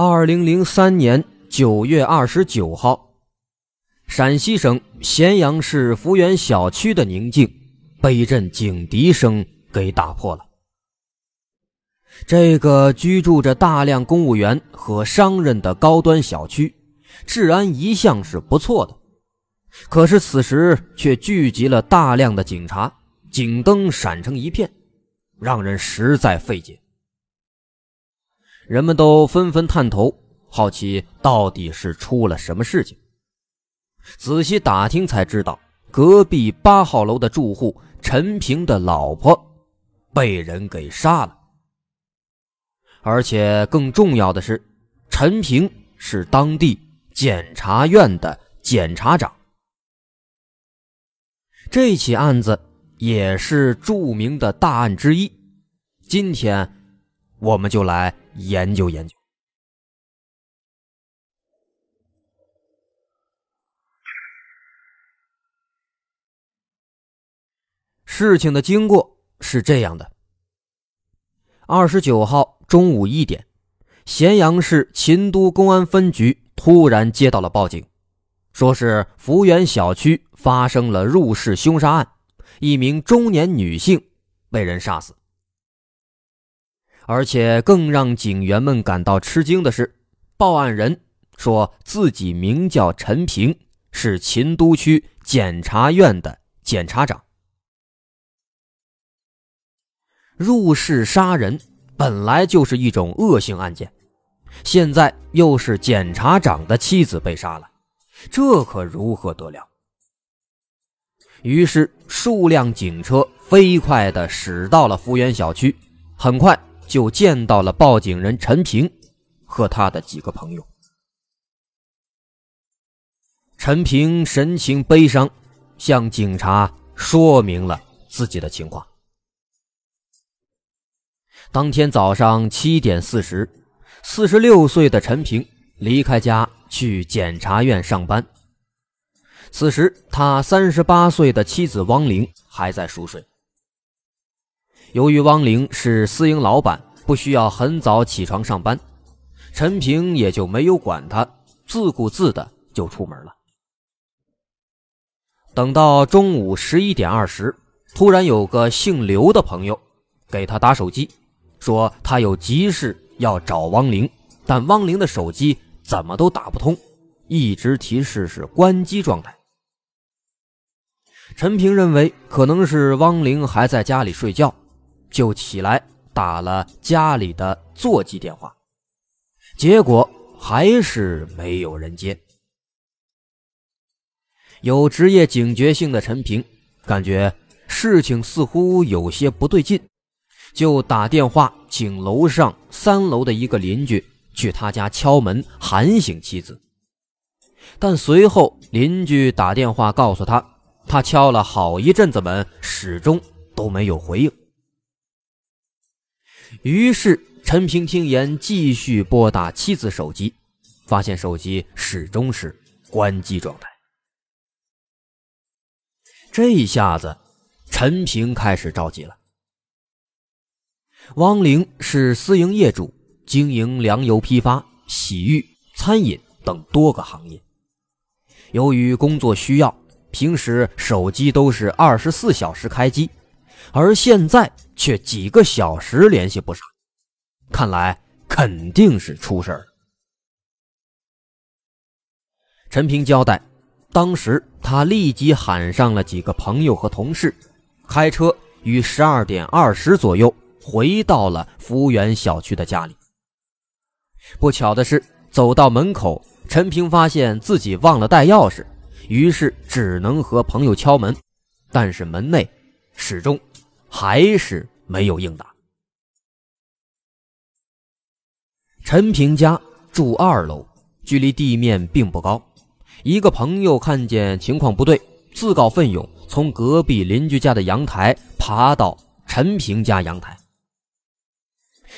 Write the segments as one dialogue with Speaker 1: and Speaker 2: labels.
Speaker 1: 二零零三年九月二十九号，陕西省咸阳市福源小区的宁静，被一阵警笛声给打破了。这个居住着大量公务员和商人的高端小区，治安一向是不错的，可是此时却聚集了大量的警察，警灯闪成一片，让人实在费解。人们都纷纷探头，好奇到底是出了什么事情。仔细打听才知道，隔壁八号楼的住户陈平的老婆被人给杀了，而且更重要的是，陈平是当地检察院的检察长。这起案子也是著名的大案之一，今天。我们就来研究研究。事情的经过是这样的：二十九号中午一点，咸阳市秦都公安分局突然接到了报警，说是福源小区发生了入室凶杀案，一名中年女性被人杀死。而且更让警员们感到吃惊的是，报案人说自己名叫陈平，是秦都区检察院的检察长。入室杀人本来就是一种恶性案件，现在又是检察长的妻子被杀了，这可如何得了？于是，数辆警车飞快地驶到了福源小区，很快。就见到了报警人陈平和他的几个朋友。陈平神情悲伤，向警察说明了自己的情况。当天早上七点四十，四十六岁的陈平离开家去检察院上班。此时，他三十八岁的妻子汪玲还在熟睡。由于汪玲是私营老板。不需要很早起床上班，陈平也就没有管他，自顾自的就出门了。等到中午十一点二十，突然有个姓刘的朋友给他打手机，说他有急事要找汪玲，但汪玲的手机怎么都打不通，一直提示是关机状态。陈平认为可能是汪玲还在家里睡觉，就起来。打了家里的座机电话，结果还是没有人接。有职业警觉性的陈平感觉事情似乎有些不对劲，就打电话请楼上三楼的一个邻居去他家敲门喊醒妻子。但随后邻居打电话告诉他，他敲了好一阵子门，始终都没有回应。于是，陈平听言，继续拨打妻子手机，发现手机始终是关机状态。这一下子，陈平开始着急了。汪玲是私营业主，经营粮油批发、洗浴、餐饮等多个行业。由于工作需要，平时手机都是二十四小时开机，而现在。却几个小时联系不上，看来肯定是出事儿了。陈平交代，当时他立即喊上了几个朋友和同事，开车于十二点二十左右回到了福源小区的家里。不巧的是，走到门口，陈平发现自己忘了带钥匙，于是只能和朋友敲门，但是门内始终。还是没有应答。陈平家住二楼，距离地面并不高。一个朋友看见情况不对，自告奋勇从隔壁邻居家的阳台爬到陈平家阳台。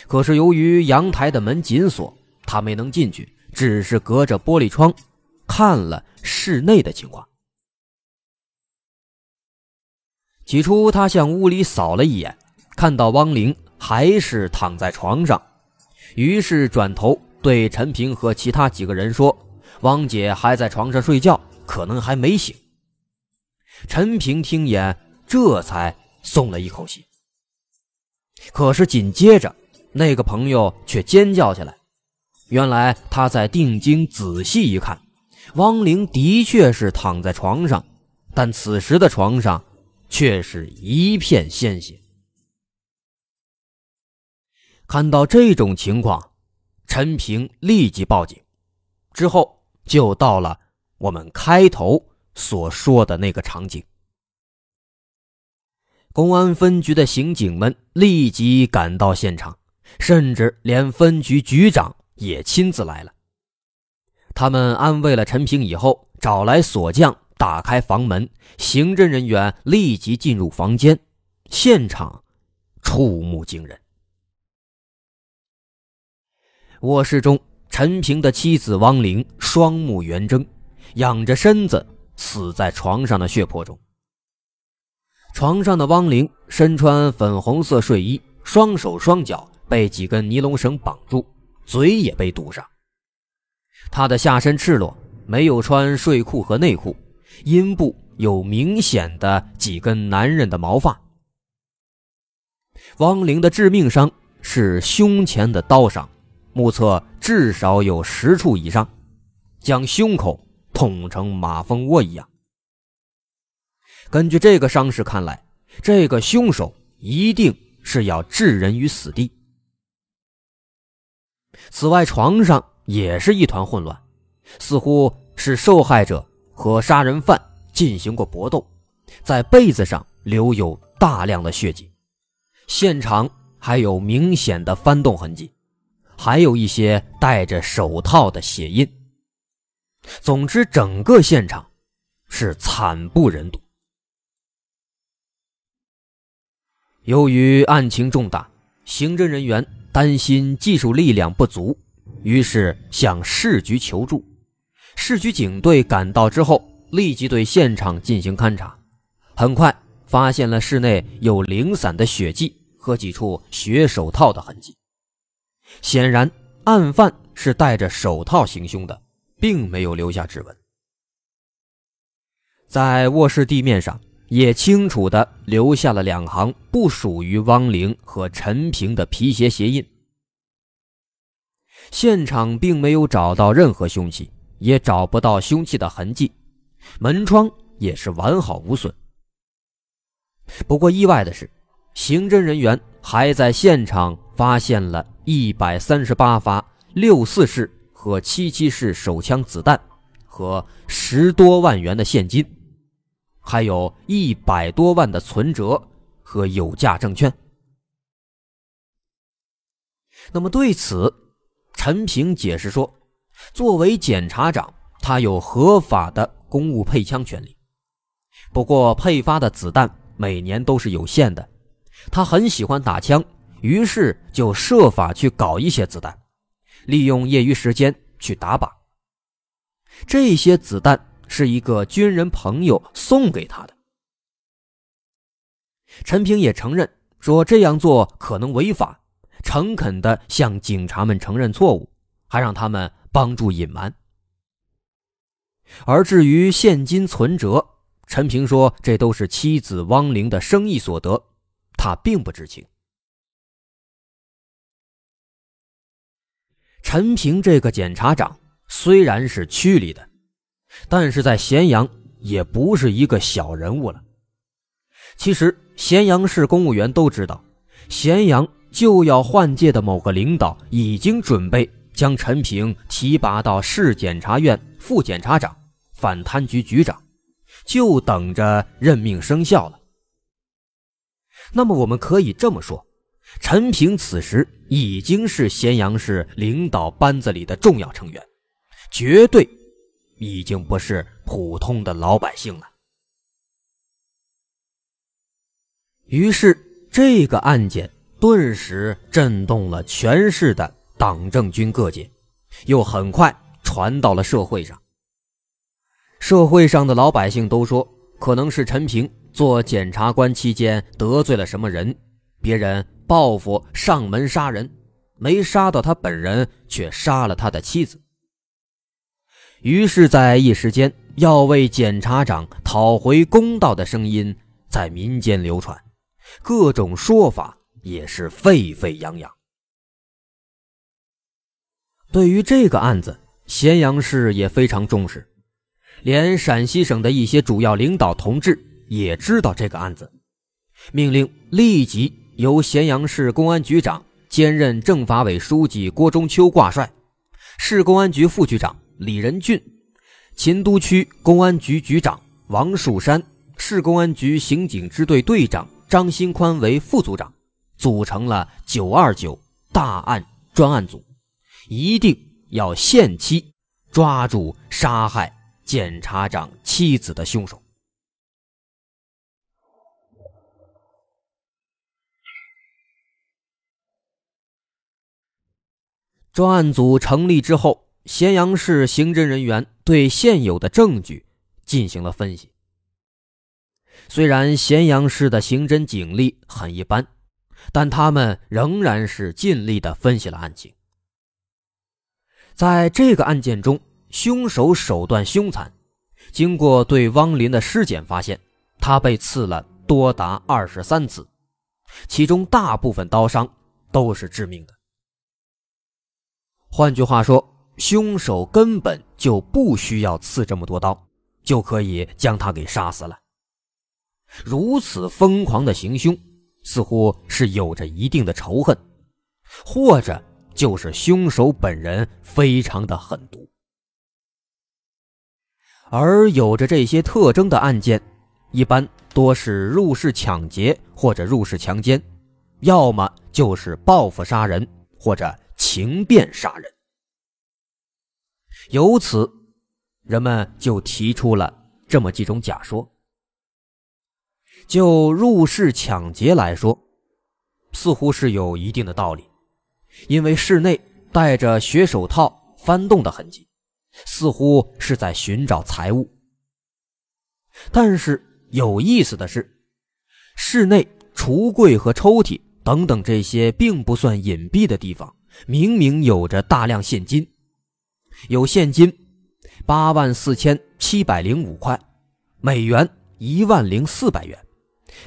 Speaker 1: 可是由于阳台的门紧锁，他没能进去，只是隔着玻璃窗看了室内的情况。起初，他向屋里扫了一眼，看到汪玲还是躺在床上，于是转头对陈平和其他几个人说：“汪姐还在床上睡觉，可能还没醒。”陈平听言，这才松了一口气。可是紧接着，那个朋友却尖叫起来，原来他在定睛仔细一看，汪玲的确是躺在床上，但此时的床上……却是一片鲜血。看到这种情况，陈平立即报警，之后就到了我们开头所说的那个场景。公安分局的刑警们立即赶到现场，甚至连分局局长也亲自来了。他们安慰了陈平以后，找来锁匠。打开房门，刑侦人员立即进入房间，现场触目惊人。卧室中，陈平的妻子汪玲双目圆睁，仰着身子死在床上的血泊中。床上的汪玲身穿粉红色睡衣，双手双脚被几根尼龙绳绑住，嘴也被堵上。她的下身赤裸，没有穿睡裤和内裤。阴部有明显的几根男人的毛发。汪玲的致命伤是胸前的刀伤，目测至少有十处以上，将胸口捅成马蜂窝一样。根据这个伤势看来，这个凶手一定是要置人于死地。此外，床上也是一团混乱，似乎是受害者。和杀人犯进行过搏斗，在被子上留有大量的血迹，现场还有明显的翻动痕迹，还有一些戴着手套的血印。总之，整个现场是惨不忍睹。由于案情重大，刑侦人员担心技术力量不足，于是向市局求助。市区警队赶到之后，立即对现场进行勘查，很快发现了室内有零散的血迹和几处血手套的痕迹。显然，案犯是戴着手套行凶的，并没有留下指纹。在卧室地面上，也清楚地留下了两行不属于汪玲和陈平的皮鞋鞋印。现场并没有找到任何凶器。也找不到凶器的痕迹，门窗也是完好无损。不过意外的是，刑侦人员还在现场发现了一百三十八发六四式和七七式手枪子弹，和十多万元的现金，还有一百多万的存折和有价证券。那么对此，陈平解释说。作为检察长，他有合法的公务配枪权利。不过，配发的子弹每年都是有限的。他很喜欢打枪，于是就设法去搞一些子弹，利用业余时间去打靶。这些子弹是一个军人朋友送给他的。陈平也承认说这样做可能违法，诚恳地向警察们承认错误，还让他们。帮助隐瞒。而至于现金存折，陈平说这都是妻子汪玲的生
Speaker 2: 意所得，他并不知情。
Speaker 1: 陈平这个检察长虽然是区里的，但是在咸阳也不是一个小人物了。其实咸阳市公务员都知道，咸阳就要换届的某个领导已经准备。将陈平提拔到市检察院副检察长、反贪局局长，就等着任命生效了。那么，我们可以这么说：陈平此时已经是咸阳市领导班子里的重要成员，绝对已经不是普通的老百姓了。于是，这个案件顿时震动了全市的。党政军各界又很快传到了社会上，社会上的老百姓都说，可能是陈平做检察官期间得罪了什么人，别人报复上门杀人，没杀到他本人，却杀了他的妻子。于是，在一时间要为检察长讨回公道的声音在民间流传，各种说法也是沸沸扬扬。对于这个案子，咸阳市也非常重视，连陕西省的一些主要领导同志也知道这个案子，命令立即由咸阳市公安局局长兼任政法委书记郭中秋挂帅，市公安局副局长李仁俊、秦都区公安局局长王树山、市公安局刑警支队队长张新宽为副组长，组成了“九二九大案专案组”。一定要限期抓住杀害检察长妻子的凶手。专案组成立之后，咸阳市刑侦人员对现有的证据进行了分析。虽然咸阳市的刑侦警力很一般，但他们仍然是尽力的分析了案情。在这个案件中，凶手手段凶残。经过对汪林的尸检，发现他被刺了多达二十三次，其中大部分刀伤都是致命的。换句话说，凶手根本就不需要刺这么多刀，就可以将他给杀死了。如此疯狂的行凶，似乎是有着一定的仇恨，或者……就是凶手本人非常的狠毒，而有着这些特征的案件，一般多是入室抢劫或者入室强奸，要么就是报复杀人或者情变杀人。由此，人们就提出了这么几种假说。就入室抢劫来说，似乎是有一定的道理。因为室内戴着血手套翻动的痕迹，似乎是在寻找财物。但是有意思的是，室内橱柜和抽屉等等这些并不算隐蔽的地方，明明有着大量现金：有现金八万四千七百零五块美元，一万零四百元，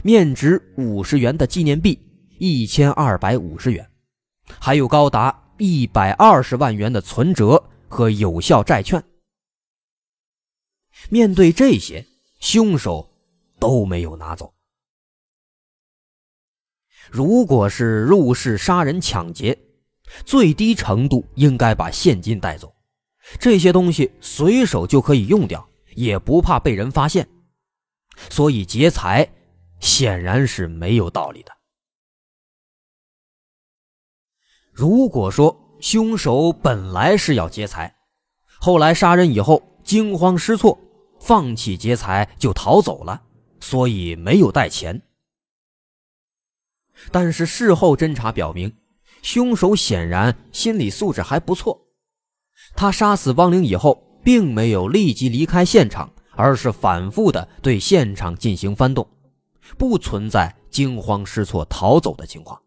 Speaker 1: 面值五十元的纪念币一千二百五十元。还有高达一百二十万元的存折和有效债券，面对这些，凶手都没有拿走。如果是入室杀人抢劫，最低程度应该把现金带走，这些东西随手就可以用掉，也不怕被人发现，所以劫财显然是没有道理的。如果说凶手本来是要劫财，后来杀人以后惊慌失措，放弃劫财就逃走了，所以没有带钱。但是事后侦查表明，凶手显然心理素质还不错，他杀死汪玲以后，并没有立即离开现场，而是反复的对现场进行翻动，不存在惊慌失措逃走的情况。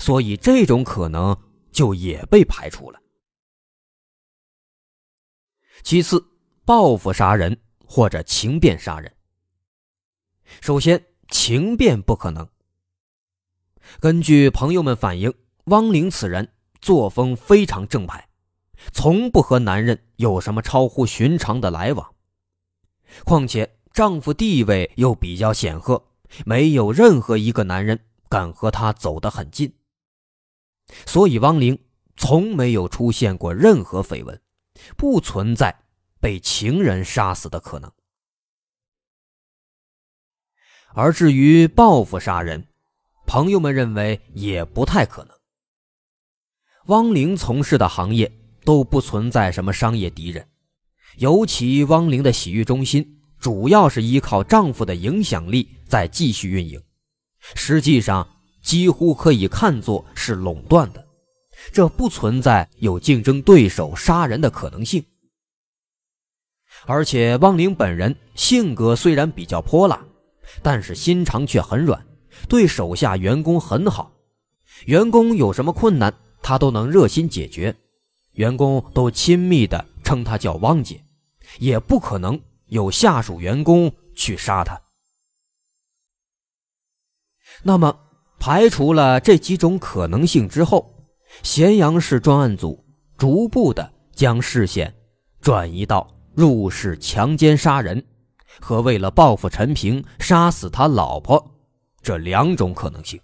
Speaker 1: 所以，这种可能就
Speaker 2: 也被排除了。其次，报复
Speaker 1: 杀人或者情变杀人。首先，情变不可能。根据朋友们反映，汪玲此人作风非常正派，从不和男人有什么超乎寻常的来往。况且，丈夫地位又比较显赫，没有任何一个男人。敢和他走得很近，所以汪玲从没有出现过任何绯闻，不存在被情人杀死的可能。而至于报复杀人，朋友们认为也不太可能。汪玲从事的行业都不存在什么商业敌人，尤其汪玲的洗浴中心主要是依靠丈夫的影响力在继续运营。实际上，几乎可以看作是垄断的，这不存在有竞争对手杀人的可能性。而且，汪玲本人性格虽然比较泼辣，但是心肠却很软，对手下员工很好，员工有什么困难，他都能热心解决，员工都亲密的称他叫“汪姐”，也不可能有下属员工去杀他。那么，排除了这几种可能性之后，咸阳市专案组逐步的将视线转移到入室强奸杀人和为了报复陈平杀死他老婆
Speaker 2: 这两种可能性。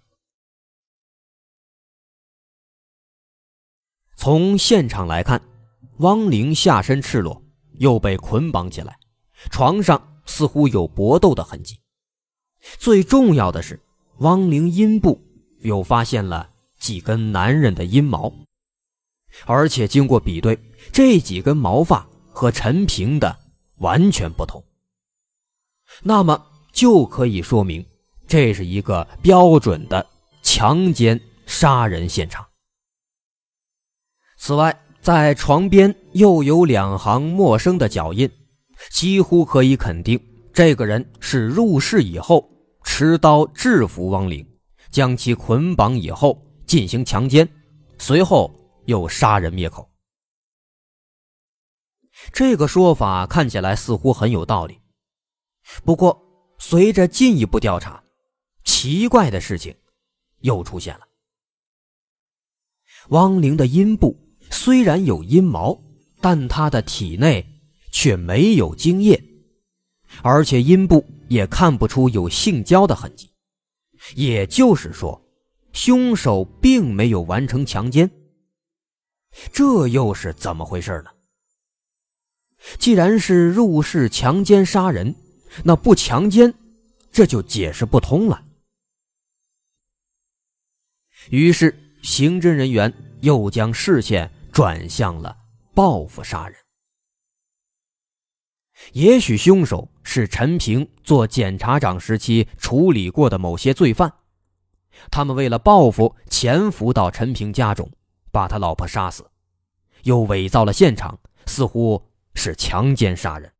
Speaker 1: 从现场来看，汪玲下身赤裸，又被捆绑起来，床上似乎有搏斗的痕迹。最重要的是。汪玲阴部又发现了几根男人的阴毛，而且经过比对，这几根毛发和陈平的完全不同。那么就可以说明，这是一个标准的强奸杀人现场。此外，在床边又有两行陌生的脚印，几乎可以肯定，这个人是入室以后。持刀制服汪玲，将其捆绑以后进行强奸，随后又杀人灭口。这个说法看起来似乎很有道理，不过随着进一步调查，奇怪的事情又出现了。汪玲的阴部虽然有阴毛，但她的体内却没有精液，而且阴部。也看不出有性交的痕迹，也就是说，凶手并没有完成强奸。这又是怎么回事呢？既然是入室强奸杀人，那不强奸，这就解释不通了。于是，刑侦人员又将视线转向了报复杀人。也许凶手是陈平做检察长时期处理过的某些罪犯，他们为了报复，潜伏到陈平家中，把他老婆杀死，又伪造了现场，似乎是强奸杀人。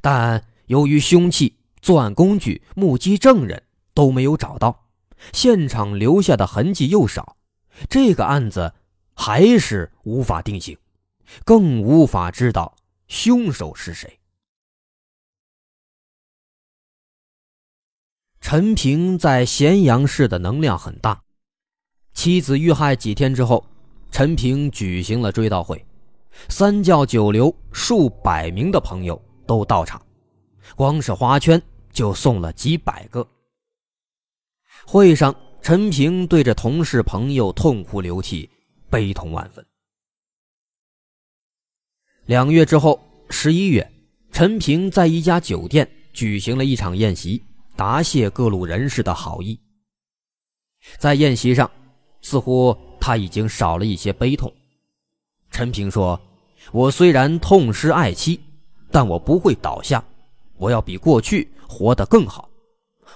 Speaker 1: 但由于凶器、作案工具、目击证人都没有找到，现场留下的痕迹又少，这个案子还是无法定性。更无法知道
Speaker 2: 凶手是谁。
Speaker 1: 陈平在咸阳市的能量很大，妻子遇害几天之后，陈平举行了追悼会，三教九流数百名的朋友都到场，光是花圈就送了几百个。会上，陈平对着同事朋友痛哭流涕，悲痛万分。两月之后，十一月，陈平在一家酒店举行了一场宴席，答谢各路人士的好意。在宴席上，似乎他已经少了一些悲痛。陈平说：“我虽然痛失爱妻，但我不会倒下，我要比过去活得更好。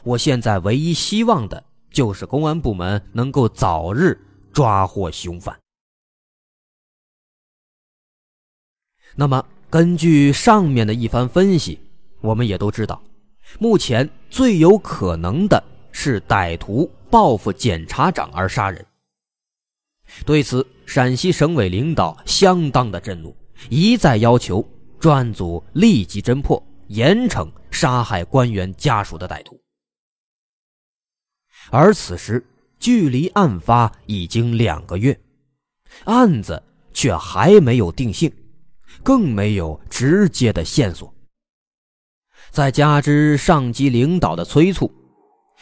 Speaker 1: 我现在唯一希望的就是公安部门能够早日
Speaker 2: 抓获凶犯。”那么，
Speaker 1: 根据上面的一番分析，我们也都知道，目前最有可能的是歹徒报复检察长而杀人。对此，陕西省委领导相当的震怒，一再要求专案组立即侦破，严惩杀害官员家属的歹徒。而此时，距离案发已经两个月，案子却还没有定性。更没有直接的线索，再加之上级领导的催促，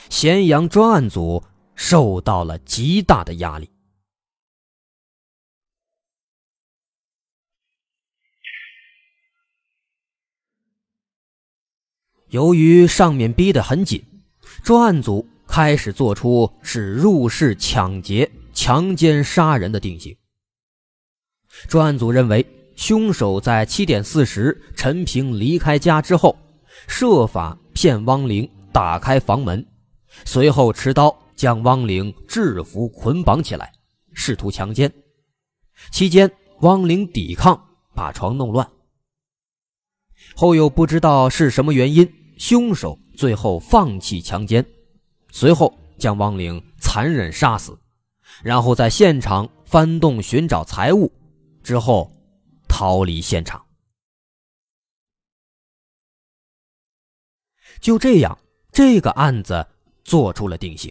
Speaker 1: 咸阳专案组受到了极大的压力。由于上面逼得很紧，专案组开始做出是入室抢劫、强奸杀人的定性。专案组认为。凶手在七点四十，陈平离开家之后，设法骗汪玲打开房门，随后持刀将汪玲制服捆绑起来，试图强奸。期间，汪玲抵抗，把床弄乱。后又不知道是什么原因，凶手最后放弃强奸，随后将汪玲残忍杀死，然后在现场翻动寻找财物，之后。逃离现场。
Speaker 2: 就这样，这
Speaker 1: 个案子做出了定性。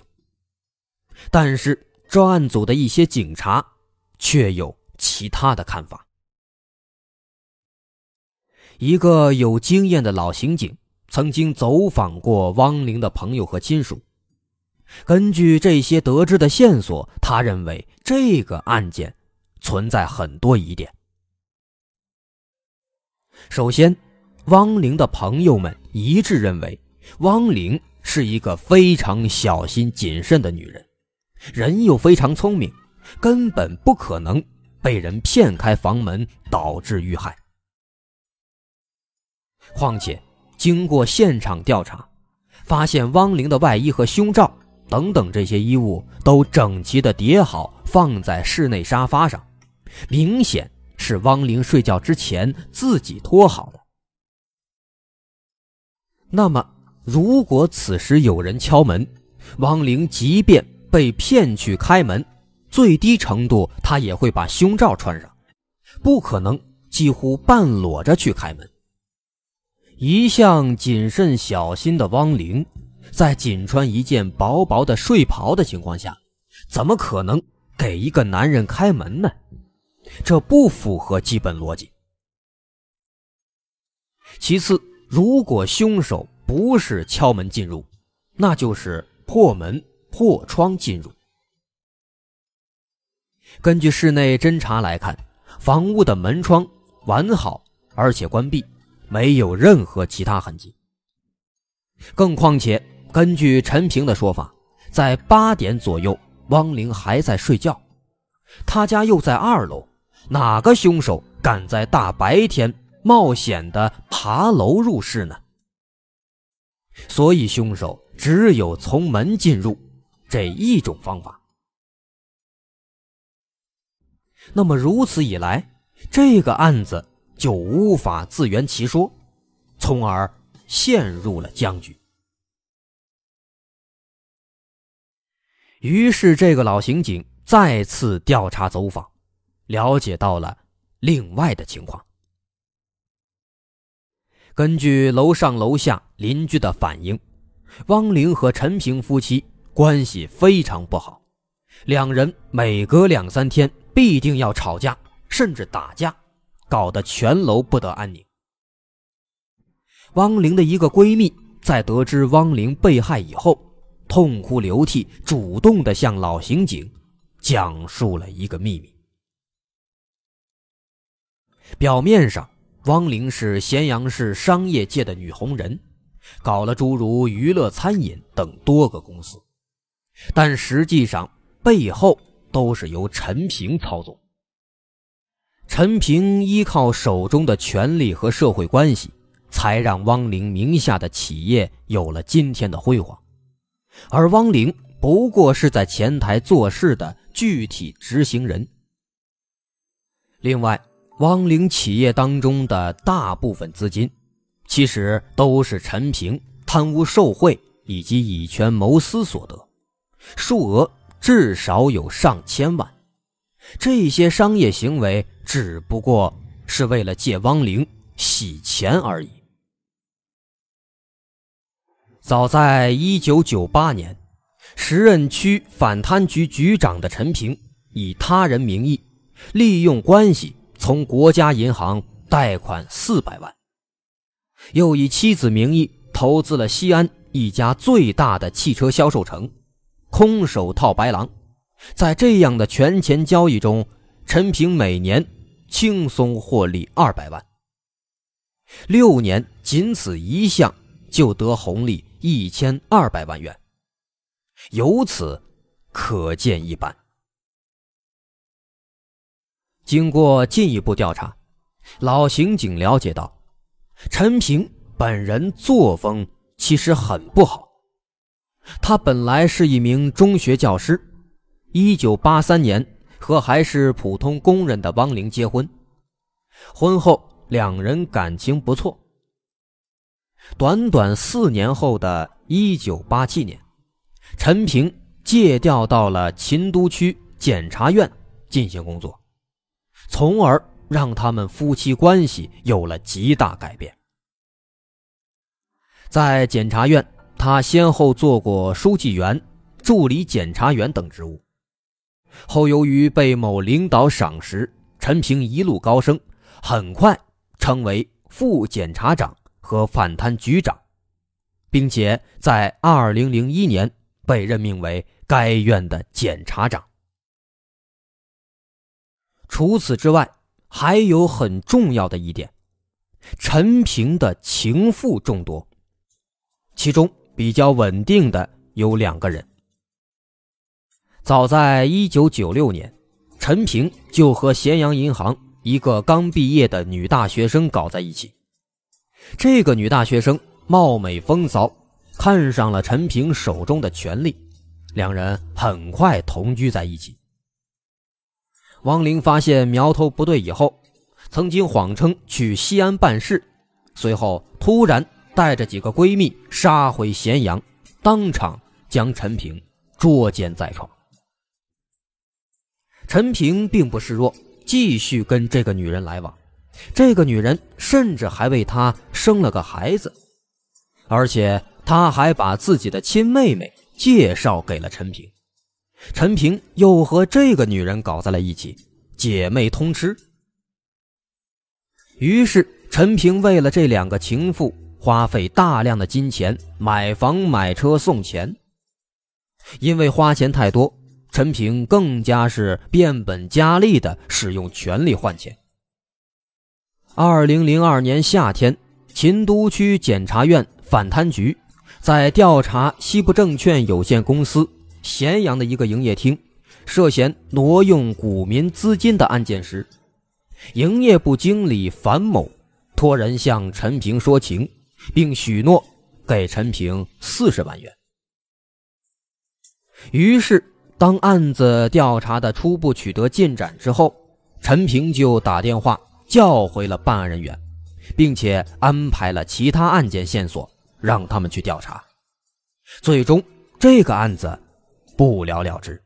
Speaker 1: 但是，专案组的一些警察却有其他的看法。一个有经验的老刑警曾经走访过汪玲的朋友和亲属，根据这些得知的线索，他认为这个案件存在很多疑点。首先，汪玲的朋友们一致认为，汪玲是一个非常小心谨慎的女人，人又非常聪明，根本不可能被人骗开房门导致遇害。况且，经过现场调查，发现汪玲的外衣和胸罩等等这些衣物都整齐的叠好放在室内沙发上，明显。是汪玲睡觉之前自己脱好的。那么，如果此时有人敲门，汪玲即便被骗去开门，最低程度她也会把胸罩穿上，不可能几乎半裸着去开门。一向谨慎小心的汪玲，在仅穿一件薄薄的睡袍的情况下，怎么可能给一个男人开门呢？这不符合基本逻辑。其次，如果凶手不是敲门进入，那就是破门破窗进入。根据室内侦查来看，房屋的门窗完好而且关闭，没有任何其他痕迹。更况且，根据陈平的说法，在八点左右，汪玲还在睡觉，他家又在二楼。哪个凶手敢在大白天冒险的爬楼入室呢？所以凶手只有从门进入这一种方法。那么如此一来，这个案子就无法自圆其说，从而陷入了僵局。
Speaker 2: 于是，这个老刑警再次
Speaker 1: 调查走访。了解到了另外的情况。根据楼上楼下邻居的反映，汪玲和陈平夫妻关系非常不好，两人每隔两三天必定要吵架，甚至打架，搞得全楼不得安宁。汪玲的一个闺蜜在得知汪玲被害以后，痛哭流涕，主动的向老刑警讲述了一个秘密。表面上，汪玲是咸阳市商业界的女红人，搞了诸如娱乐、餐饮等多个公司，但实际上背后都是由陈平操作。陈平依靠手中的权力和社会关系，才让汪玲名下的企业有了今天的辉煌，而汪玲不过是在前台做事的具体执行人。另外。汪玲企业当中的大部分资金，其实都是陈平贪污受贿以及以权谋私所得，数额至少有上千万。这些商业行为只不过是为了借汪玲洗钱而已。早在一九九八年，时任区反贪局局长的陈平以他人名义，利用关系。从国家银行贷款四百万，又以妻子名义投资了西安一家最大的汽车销售城，空手套白狼。在这样的权钱交易中，陈平每年轻松获利二百万，六年仅此一项就得红利一千二百万元，由此可见一斑。经过进一步调查，老刑警了解到，陈平本人作风其实很不好。他本来是一名中学教师，1983年和还是普通工人的汪玲结婚，婚后两人感情不错。短短四年后的一九八七年，陈平借调到了秦都区检察院进行工作。从而让他们夫妻关系有了极大改变。在检察院，他先后做过书记员、助理检察员等职务，后由于被某领导赏识，陈平一路高升，很快成为副检察长和反贪局长，并且在2001年被任命为该院的检察长。除此之外，还有很重要的一点，陈平的情妇众多，其中比较稳定的有两个人。早在一九九六年，陈平就和咸阳银行一个刚毕业的女大学生搞在一起。这个女大学生貌美风骚，看上了陈平手中的权力，两人很快同居在一起。王玲发现苗头不对以后，曾经谎称去西安办事，随后突然带着几个闺蜜杀回咸阳，当场将陈平捉奸在床。陈平并不示弱，继续跟这个女人来往，这个女人甚至还为他生了个孩子，而且他还把自己的亲妹妹介绍给了陈平。陈平又和这个女人搞在了一起，姐妹通吃。于是，陈平为了这两个情妇，花费大量的金钱买房、买车、送钱。因为花钱太多，陈平更加是变本加厉的使用权力换钱。二零零二年夏天，秦都区检察院反贪局在调查西部证券有限公司。咸阳的一个营业厅涉嫌挪用股民资金的案件时，营业部经理樊某托人向陈平说情，并许诺给陈平四十万元。于是，当案子调查的初步取得进展之后，陈平就打电话叫回了办案人员，并且安排了其他案件线索让他们去调查。最终，这个案子。不了了之。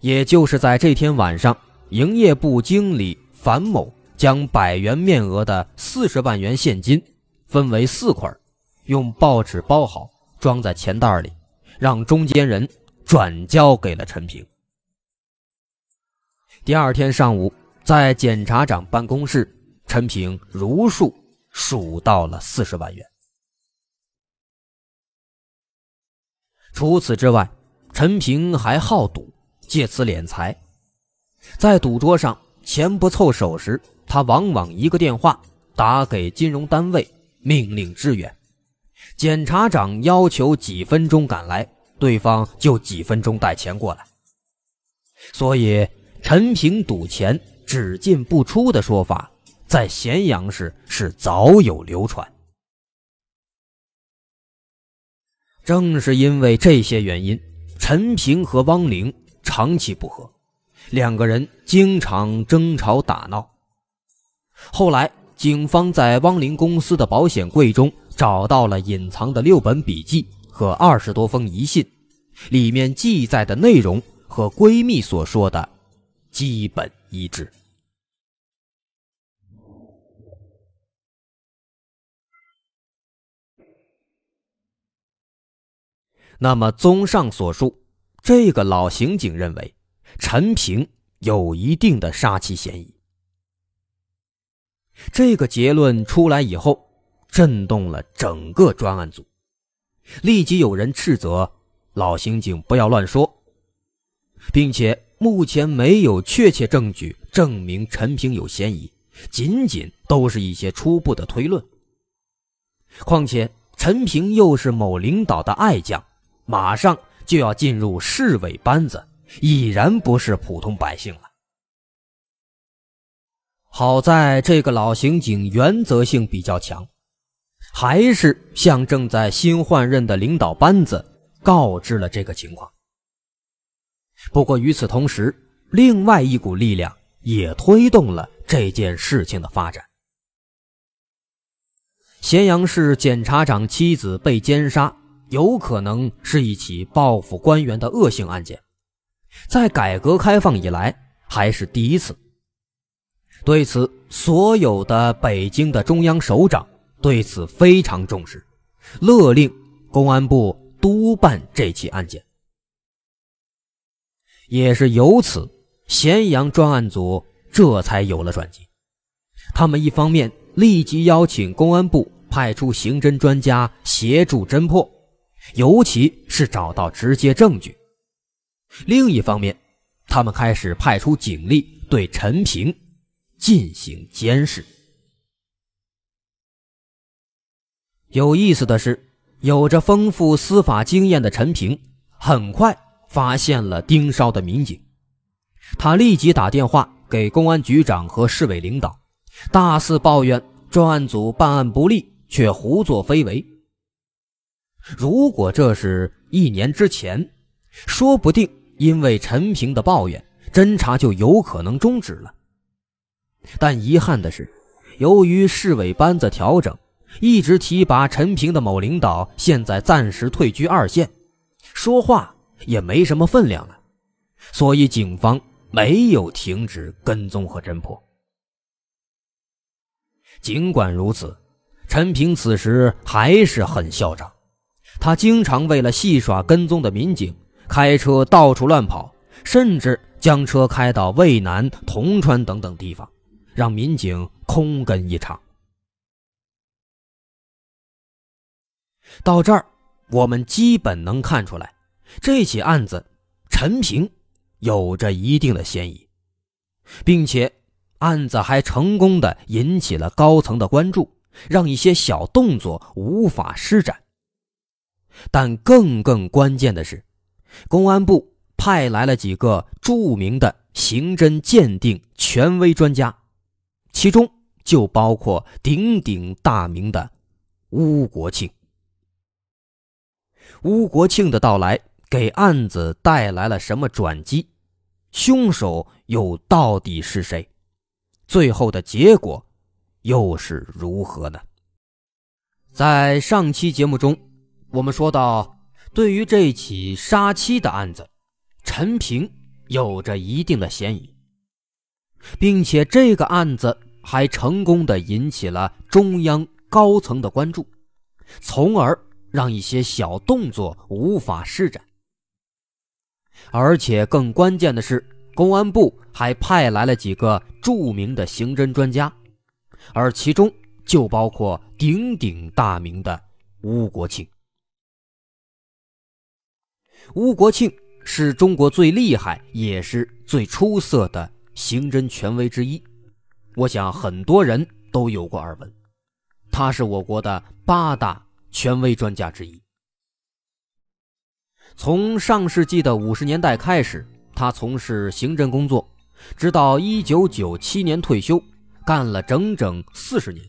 Speaker 1: 也就是在这天晚上，营业部经理樊某将百元面额的四十万元现金分为四块，用报纸包好，装在钱袋里，让中间人转交给了陈平。第二天上午，在检察长办公室，陈平如数数到了四十万元。除此之外，陈平还好赌，借此敛财。在赌桌上钱不凑手时，他往往一个电话打给金融单位，命令支援。检察长要求几分钟赶来，对方就几分钟带钱过来。所以，陈平赌钱只进不出的说法，在咸阳市是早有流传。正是因为这些原因，陈平和汪玲长期不和，两个人经常争吵打闹。后来，警方在汪玲公司的保险柜中找到了隐藏的六本笔记和二十多封遗信，里面记载的内容和闺蜜所说的基本一致。那么，综上所述，这个老刑警认为陈平有一定的杀妻嫌疑。这个结论出来以后，震动了整个专案组，立即有人斥责老刑警不要乱说，并且目前没有确切证据证明陈平有嫌疑，仅仅都是一些初步的推论。况且，陈平又是某领导的爱将。马上就要进入市委班子，已然不是普通百姓了。好在这个老刑警原则性比较强，还是向正在新换任的领导班子告知了这个情况。不过与此同时，另外一股力量也推动了这件事情的发展。咸阳市检察长妻子被奸杀。有可能是一起报复官员的恶性案件，在改革开放以来还是第一次。对此，所有的北京的中央首长对此非常重视，勒令公安部督办这起案件。也是由此，咸阳专案组这才有了转机。他们一方面立即邀请公安部派出刑侦专家协助侦破。尤其是找到直接证据。另一方面，他们开始派出警力对陈平进行监视。有意思的是，有着丰富司法经验的陈平很快发现了盯梢的民警，他立即打电话给公安局长和市委领导，大肆抱怨专案组办案不力，却胡作非为。如果这是一年之前，说不定因为陈平的抱怨，侦查就有可能终止了。但遗憾的是，由于市委班子调整，一直提拔陈平的某领导现在暂时退居二线，说话也没什么分量了，所以警方没有停止跟踪和侦破。尽管如此，陈平此时还是很嚣张。他经常为了戏耍跟踪的民警，开车到处乱跑，甚至将车开到渭南、铜川等等地方，让民警空跟
Speaker 2: 一场。到这儿，
Speaker 1: 我们基本能看出来，这起案子，陈平有着一定的嫌疑，并且案子还成功的引起了高层的关注，让一些小动作无法施展。但更更关键的是，公安部派来了几个著名的刑侦鉴定权威专家，其中就包括鼎鼎大名的巫国庆。巫国庆的到来给案子带来了什么转机？凶手又到底是谁？最后的结果又是如何呢？在上期节目中。我们说到，对于这起杀妻的案子，陈平有着一定的嫌疑，并且这个案子还成功的引起了中央高层的关注，从而让一些小动作无法施展。而且更关键的是，公安部还派来了几个著名的刑侦专家，而其中就包括鼎鼎大名的吴国庆。吴国庆是中国最厉害也是最出色的刑侦权威之一，我想很多人都有过耳闻。他是我国的八大权威专家之一。从上世纪的五十年代开始，他从事刑侦工作，直到一九九七年退休，干了整整四十年，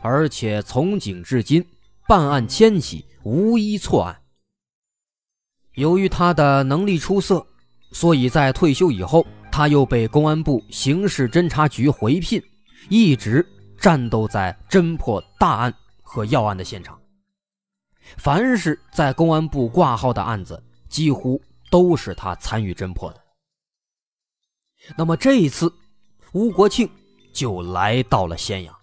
Speaker 1: 而且从警至今，办案千起，无一错案。由于他的能力出色，所以在退休以后，他又被公安部刑事侦查局回聘，一直战斗在侦破大案和要案的现场。凡是在公安部挂号的案子，几乎都是他参与侦破的。那么这一次，吴国庆就来到了咸阳。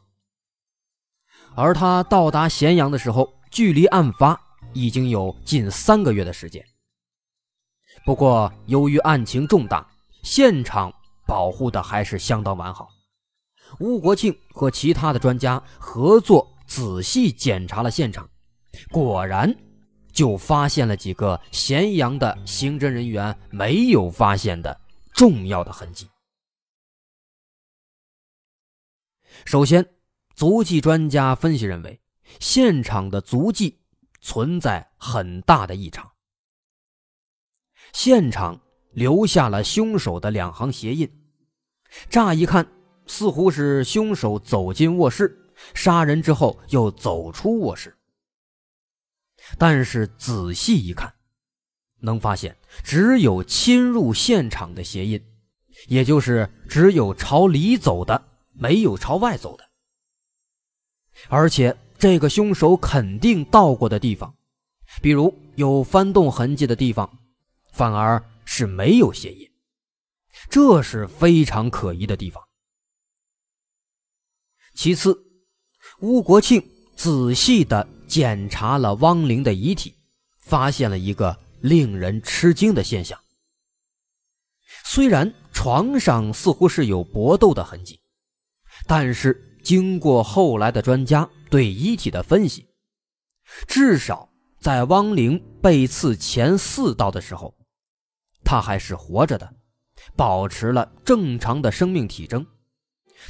Speaker 1: 而他到达咸阳的时候，距离案发已经有近三个月的时间。不过，由于案情重大，现场保护的还是相当完好。吴国庆和其他的专家合作，仔细检查了现场，果然就发现了几个咸阳的刑侦人员没有发现的重要的痕迹。首先，足迹专家分析认为，现场的足迹存在很大的异常。现场留下了凶手的两行鞋印，乍一看似乎是凶手走进卧室杀人之后又走出卧室，但是仔细一看，能发现只有侵入现场的鞋印，也就是只有朝里走的，没有朝外走的。而且这个凶手肯定到过的地方，比如有翻动痕迹的地方。反而是没有血印，这是非常可疑的地方。其次，吴国庆仔细的检查了汪玲的遗体，发现了一个令人吃惊的现象。虽然床上似乎是有搏斗的痕迹，但是经过后来的专家对遗体的分析，至少在汪玲被刺前四刀的时候。他还是活着的，保持了正常的生命体征，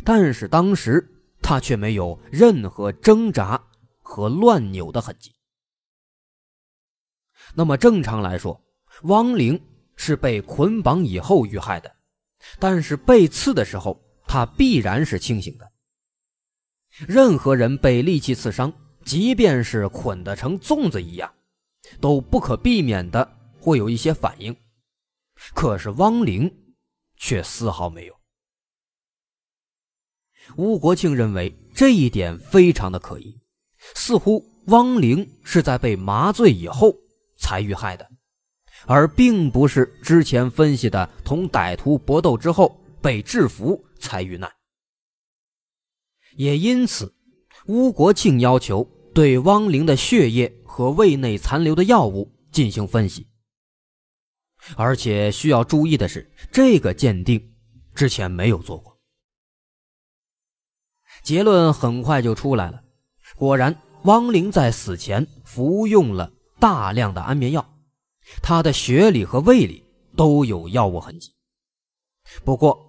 Speaker 1: 但是当时他却没有任何挣扎和乱扭的痕迹。那么正常来说，汪玲是被捆绑以后遇害的，但是被刺的时候，他必然是清醒的。任何人被利器刺伤，即便是捆得成粽子一样，都不可避免的会有一些反应。可是汪玲却丝毫没有。吴国庆认为这一点非常的可疑，似乎汪玲是在被麻醉以后才遇害的，而并不是之前分析的同歹徒搏斗之后被制服才遇难。也因此，吴国庆要求对汪玲的血液和胃内残留的药物进行分析。而且需要注意的是，这个鉴定之前没有做过。结论很快就出来了，果然，汪玲在死前服用了大量的安眠药，她的血里和胃里都有药物痕迹。不过，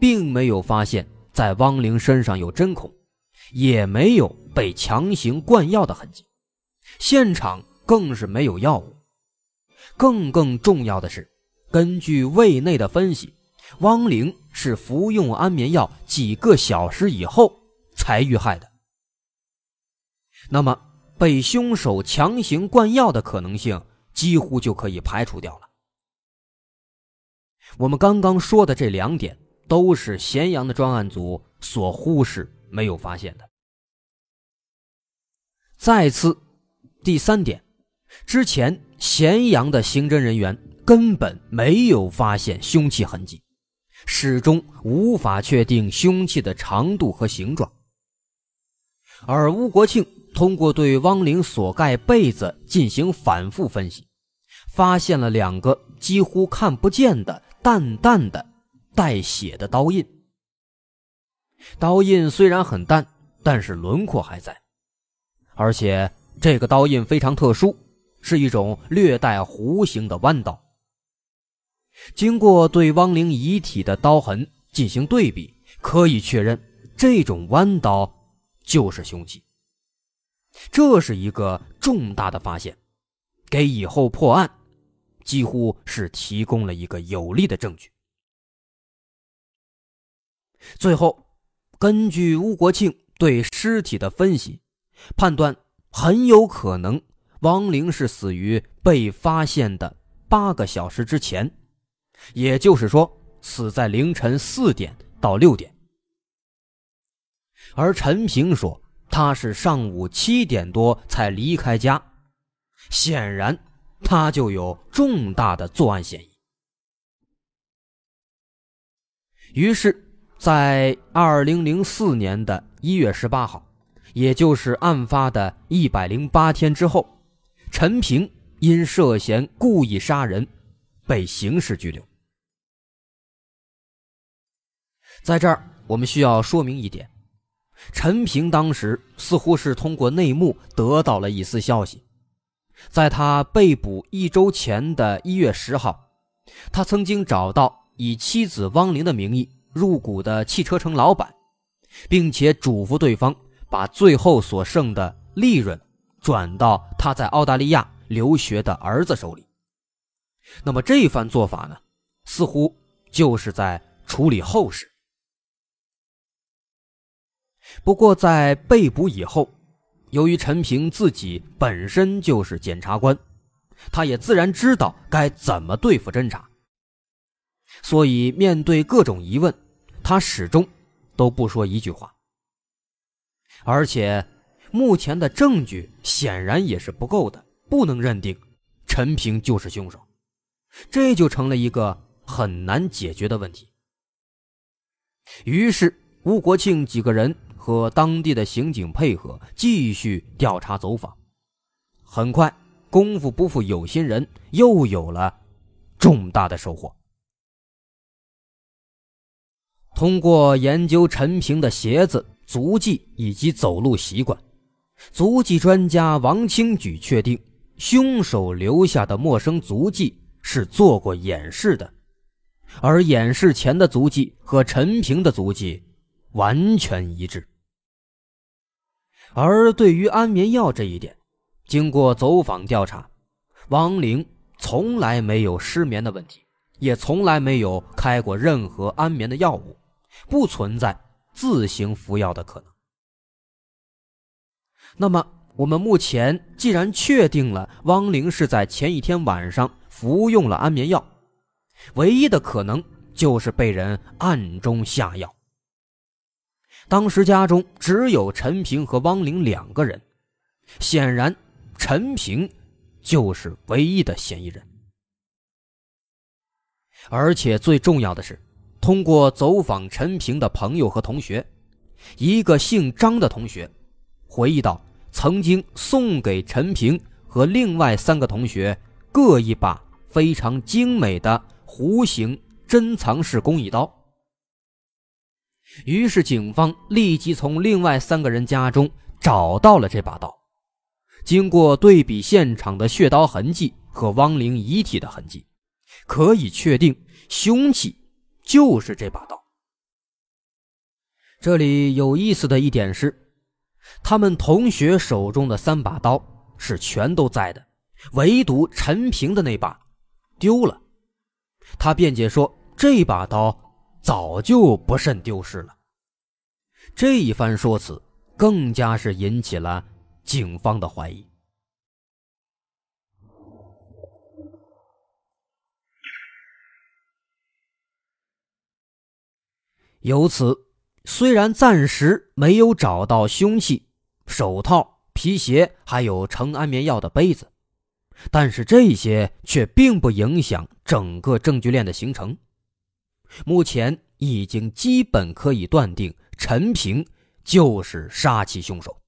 Speaker 1: 并没有发现在汪玲身上有针孔，也没有被强行灌药的痕迹，现场更是没有药物。更更重要的是，根据胃内的分析，汪玲是服用安眠药几个小时以后才遇害的。那么，被凶手强行灌药的可能性几乎就可以排除掉了。我们刚刚说的这两点都是咸阳的专案组所忽视、没有发现的。再次，第三点。之前咸阳的刑侦人员根本没有发现凶器痕迹，始终无法确定凶器的长度和形状。而吴国庆通过对汪玲所盖被子进行反复分析，发现了两个几乎看不见的淡淡的、带血的刀印。刀印虽然很淡，但是轮廓还在，而且这个刀印非常特殊。是一种略带弧形的弯刀。经过对汪玲遗体的刀痕进行对比，可以确认这种弯刀就是凶器。这是一个重大的发现，给以后破案几乎是提供了一个有力的证据。最后，根据吴国庆对尸体的分析，判断很有可能。王玲是死于被发现的八个小时之前，也就是说，死在凌晨四点到六点。而陈平说他是上午七点多才离开家，显然他就有重大的作案嫌疑。于是，在二零零四年的一月十八号，也就是案发的一百零八天之后。陈平因涉嫌故意杀人，被刑事拘留。在这儿，我们需要说明一点：陈平当时似乎是通过内幕得到了一丝消息。在他被捕一周前的一月十号，他曾经找到以妻子汪玲的名义入股的汽车城老板，并且嘱咐对方把最后所剩的利润。转到他在澳大利亚留学的儿子手里。那么这番做法呢，似乎就是在处理后事。不过在被捕以后，由于陈平自己本身就是检察官，他也自然知道该怎么对付侦查。所以面对各种疑问，他始终都不说一句话，而且。目前的证据显然也是不够的，不能认定陈平就是凶手，这就成了一个很难解决的问题。于是，吴国庆几个人和当地的刑警配合，继续调查走访。很快，功夫不负有心人，又有了重大的收获。通过研究陈平的鞋子、足迹以及走路习惯。足迹专家王清举确定，凶手留下的陌生足迹是做过演示的，而演示前的足迹和陈平的足迹完全一致。而对于安眠药这一点，经过走访调查，王玲从来没有失眠的问题，也从来没有开过任何安眠的药物，不存在自行服药的可能。那么，我们目前既然确定了汪玲是在前一天晚上服用了安眠药，唯一的可能就是被人暗中下药。当时家中只有陈平和汪玲两个人，显然陈平就是唯一的嫌疑人。而且最重要的是，通过走访陈平的朋友和同学，一个姓张的同学。回忆到曾经送给陈平和另外三个同学各一把非常精美的弧形珍藏式工艺刀。于是警方立即从另外三个人家中找到了这把刀。经过对比现场的血刀痕迹和汪玲遗体的痕迹，可以确定凶器就是这把刀。这里有意思的一点是。他们同学手中的三把刀是全都在的，唯独陈平的那把丢了。他辩解说，这把刀早就不慎丢失了。这一番说辞更加是引起了警方的怀疑，由此。虽然暂时没有找到凶器、手套、皮鞋，还有盛安眠药的杯子，但是这些却并不影响整个证据链的形成。目前已经基本可以断定陈平就是杀妻凶手。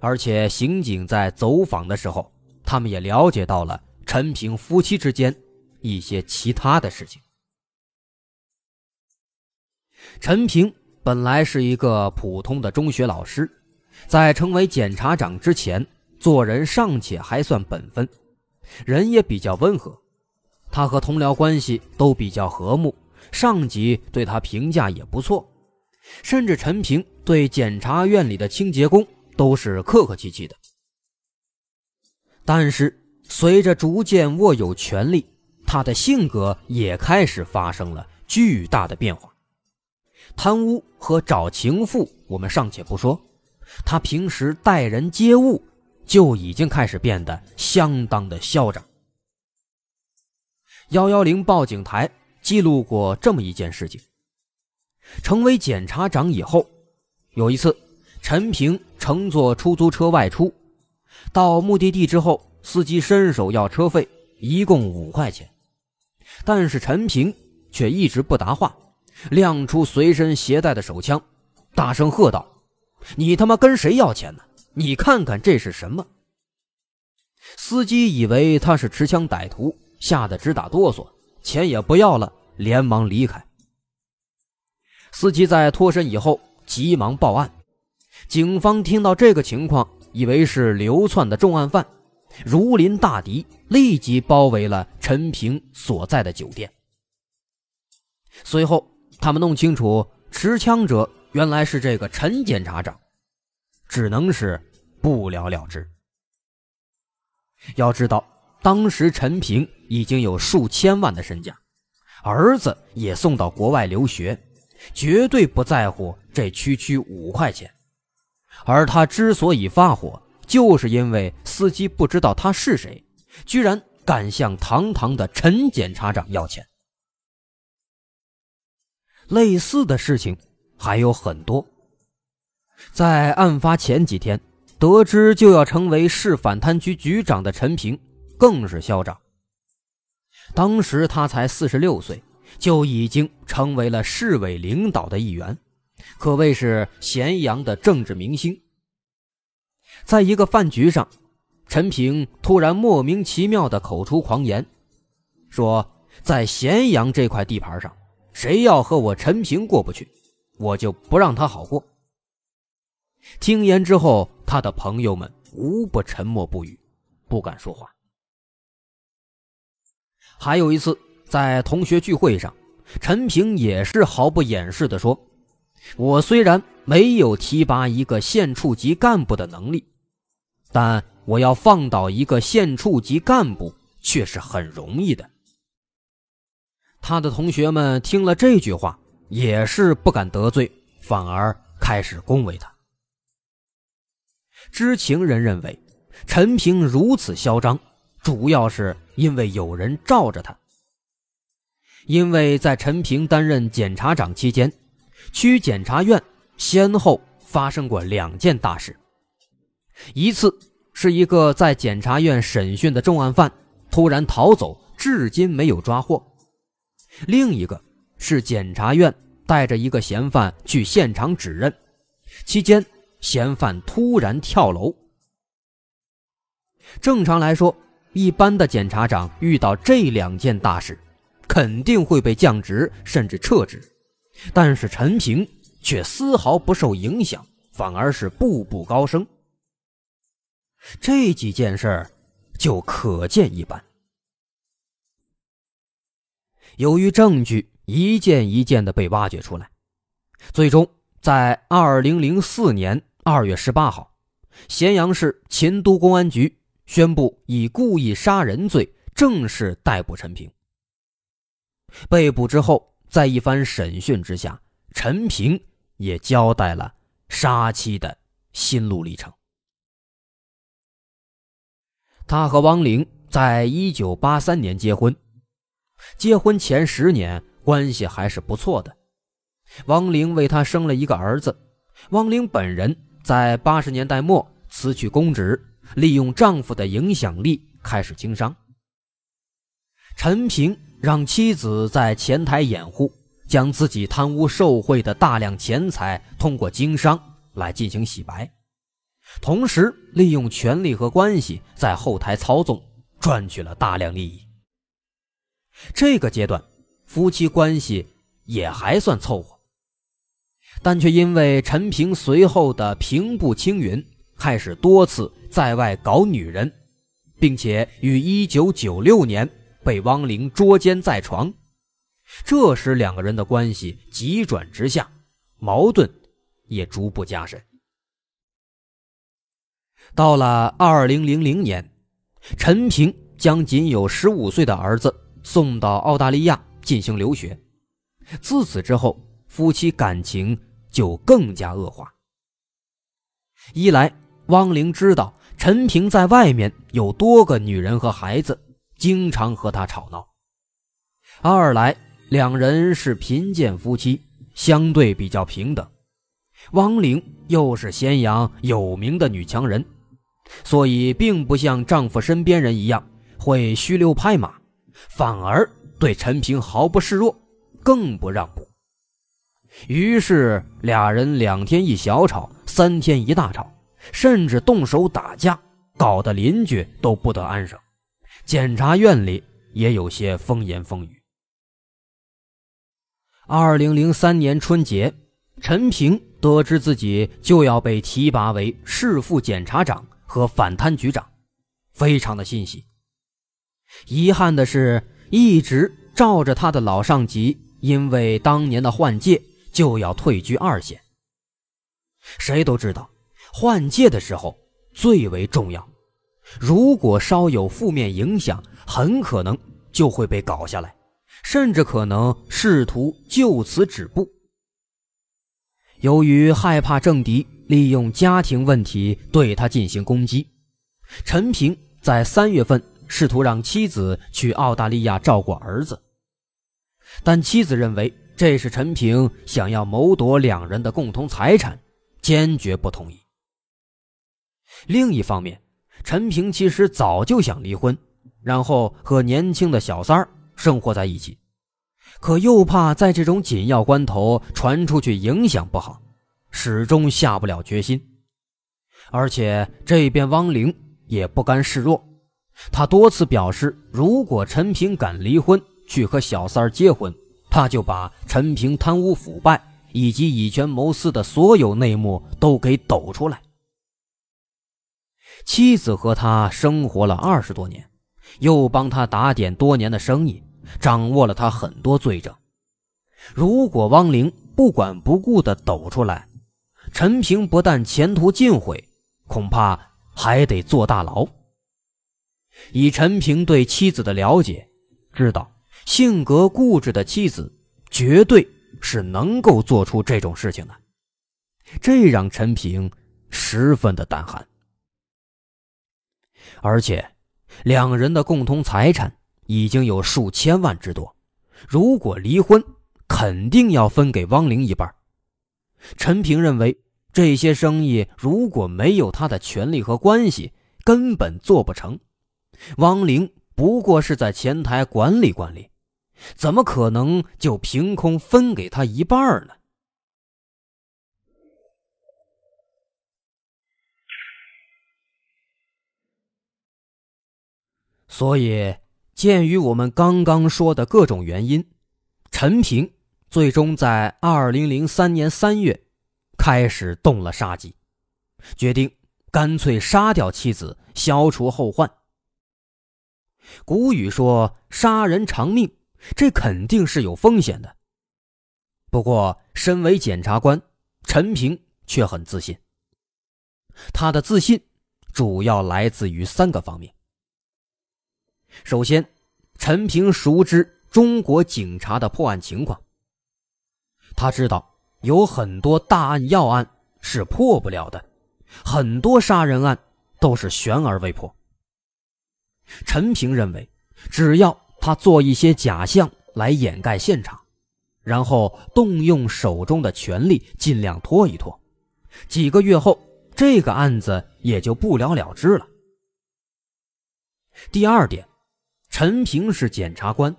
Speaker 1: 而且，刑警在走访的时候，他们也了解到了陈平夫妻之间一些其他的事情。陈平本来是一个普通的中学老师，在成为检察长之前，做人尚且还算本分，人也比较温和，他和同僚关系都比较和睦，上级对他评价也不错，甚至陈平对检察院里的清洁工都是客客气气的。但是，随着逐渐握有权力，他的性格也开始发生了巨大的变化。贪污和找情妇，我们尚且不说，他平时待人接物就已经开始变得相当的嚣张。幺幺零报警台记录过这么一件事情：成为检察长以后，有一次，陈平乘坐出租车外出，到目的地之后，司机伸手要车费，一共五块钱，但是陈平却一直不答话。亮出随身携带的手枪，大声喝道：“你他妈跟谁要钱呢？你看看这是什么！”司机以为他是持枪歹徒，吓得直打哆嗦，钱也不要了，连忙离开。司机在脱身以后，急忙报案。警方听到这个情况，以为是流窜的重案犯，如临大敌，立即包围了陈平所在的酒店。随后。他们弄清楚持枪者原来是这个陈检察长，只能是不了了之。要知道，当时陈平已经有数千万的身价，儿子也送到国外留学，绝对不在乎这区区五块钱。而他之所以发火，就是因为司机不知道他是谁，居然敢向堂堂的陈检察长要钱。类似的事情还有很多。在案发前几天，得知就要成为市反贪局局长的陈平更是嚣张。当时他才四十六岁，就已经成为了市委领导的一员，可谓是咸阳的政治明星。在一个饭局上，陈平突然莫名其妙的口出狂言，说在咸阳这块地盘上。谁要和我陈平过不去，我就不让他好过。听言之后，他的朋友们无不沉默不语，不敢说话。还有一次，在同学聚会上，陈平也是毫不掩饰地说：“我虽然没有提拔一个县处级干部的能力，但我要放倒一个县处级干部却是很容易的。”他的同学们听了这句话，也是不敢得罪，反而开始恭维他。知情人认为，陈平如此嚣张，主要是因为有人罩着他。因为在陈平担任检察长期间，区检察院先后发生过两件大事：一次是一个在检察院审讯的重案犯突然逃走，至今没有抓获。另一个是检察院带着一个嫌犯去现场指认，期间嫌犯突然跳楼。正常来说，一般的检察长遇到这两件大事，肯定会被降职甚至撤职。但是陈平却丝毫不受影响，反而是步步高升。这几件事儿，就可见一斑。由于证据一件一件的被挖掘出来，最终在二零零四年二月十八号，咸阳市秦都公安局宣布以故意杀人罪正式逮捕陈平。被捕之后，在一番审讯之下，陈平也交代了杀妻的心路历程。他和汪玲在一九八三年结婚。结婚前十年关系还是不错的，王玲为他生了一个儿子。王玲本人在八十年代末辞去公职，利用丈夫的影响力开始经商。陈平让妻子在前台掩护，将自己贪污受贿的大量钱财通过经商来进行洗白，同时利用权力和关系在后台操纵，赚取了大量利益。这个阶段，夫妻关系也还算凑合，但却因为陈平随后的平步青云，开始多次在外搞女人，并且于一九九六年被汪玲捉奸在床，这时两个人的关系急转直下，矛盾也逐步加深。到了二零零零年，陈平将仅有十五岁的儿子。送到澳大利亚进行留学，自此之后，夫妻感情就更加恶化。一来，汪玲知道陈平在外面有多个女人和孩子，经常和他吵闹；二来，两人是贫贱夫妻，相对比较平等。汪玲又是咸阳有名的女强人，所以并不像丈夫身边人一样会虚溜拍马。反而对陈平毫不示弱，更不让步。于是俩人两天一小吵，三天一大吵，甚至动手打架，搞得邻居都不得安生。检察院里也有些风言风语。二零零三年春节，陈平得知自己就要被提拔为市副检察长和反贪局长，非常的欣喜。遗憾的是，一直罩着他的老上级，因为当年的换届就要退居二线。谁都知道，换届的时候最为重要，如果稍有负面影响，很可能就会被搞下来，甚至可能试图就此止步。由于害怕政敌利用家庭问题对他进行攻击，陈平在三月份。试图让妻子去澳大利亚照顾儿子，但妻子认为这是陈平想要谋夺两人的共同财产，坚决不同意。另一方面，陈平其实早就想离婚，然后和年轻的小三儿生活在一起，可又怕在这种紧要关头传出去影响不好，始终下不了决心。而且这边汪玲也不甘示弱。他多次表示，如果陈平敢离婚去和小三儿结婚，他就把陈平贪污腐败以及以权谋私的所有内幕都给抖出来。妻子和他生活了二十多年，又帮他打点多年的生意，掌握了他很多罪证。如果汪玲不管不顾地抖出来，陈平不但前途尽毁，恐怕还得坐大牢。以陈平对妻子的了解，知道性格固执的妻子绝对是能够做出这种事情的，这让陈平十分的胆寒。而且，两人的共同财产已经有数千万之多，如果离婚，肯定要分给汪玲一半。陈平认为，这些生意如果没有他的权利和关系，根本做不成。汪玲不过是在前台管理管理，怎么可能就凭空分给他一半呢？所以，鉴于我们刚刚说的各种原因，陈平最终在二零零三年三月开始动了杀机，决定干脆杀掉妻子，消除后患。古语说“杀人偿命”，这肯定是有风险的。不过，身为检察官，陈平却很自信。他的自信主要来自于三个方面。首先，陈平熟知中国警察的破案情况。他知道有很多大案要案是破不了的，很多杀人案都是悬而未破。陈平认为，只要他做一些假象来掩盖现场，然后动用手中的权力，尽量拖一拖，几个月后，这个案子也就不了了之了。第二点，陈平是检察官，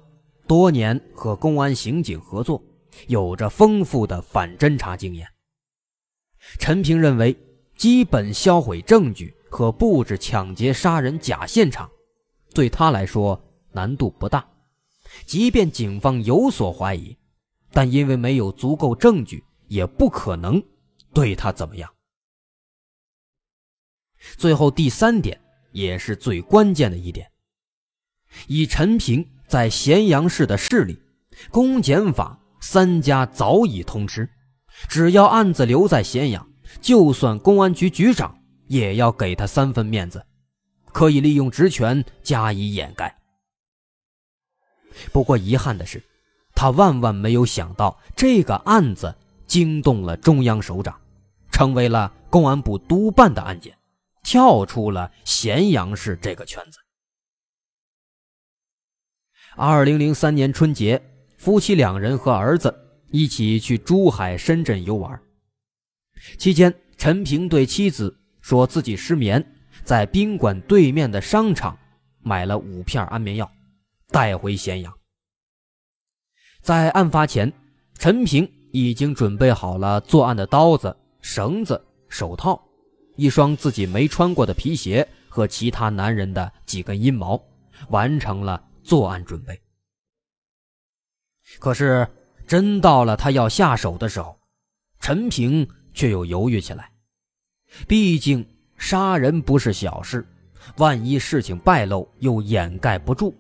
Speaker 1: 多年和公安刑警合作，有着丰富的反侦查经验。陈平认为，基本销毁证据和布置抢劫杀人假现场。对他来说难度不大，即便警方有所怀疑，但因为没有足够证据，也不可能对他怎么样。最后第三点也是最关键的一点，以陈平在咸阳市的势力，公检法三家早已通吃，只要案子留在咸阳，就算公安局局长也要给他三分面子。可以利用职权加以掩盖。不过遗憾的是，他万万没有想到这个案子惊动了中央首长，成为了公安部督办的案件，跳出了咸阳市这个圈子。二零零三年春节，夫妻两人和儿子一起去珠海、深圳游玩，期间陈平对妻子说自己失眠。在宾馆对面的商场买了五片安眠药，带回咸阳。在案发前，陈平已经准备好了作案的刀子、绳子、手套，一双自己没穿过的皮鞋和其他男人的几根阴毛，完成了作案准备。可是，真到了他要下手的时候，陈平却又犹豫起来，毕竟。杀人不是小事，万一事情败露又掩盖不住，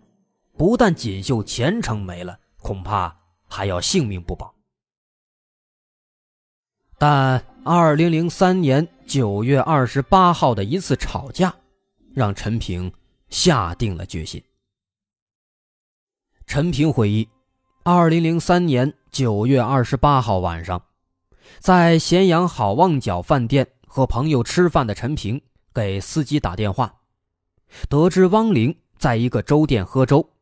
Speaker 1: 不但锦绣前程没了，恐怕还要性命不保。但二零零三年九月二十八号的一次吵架，让陈平下定了决心。陈平回忆，二零零三年九月二十八号晚上，在咸阳好望角饭店。和朋友吃饭的陈平给司机打电话，得知汪玲在一个粥店喝粥，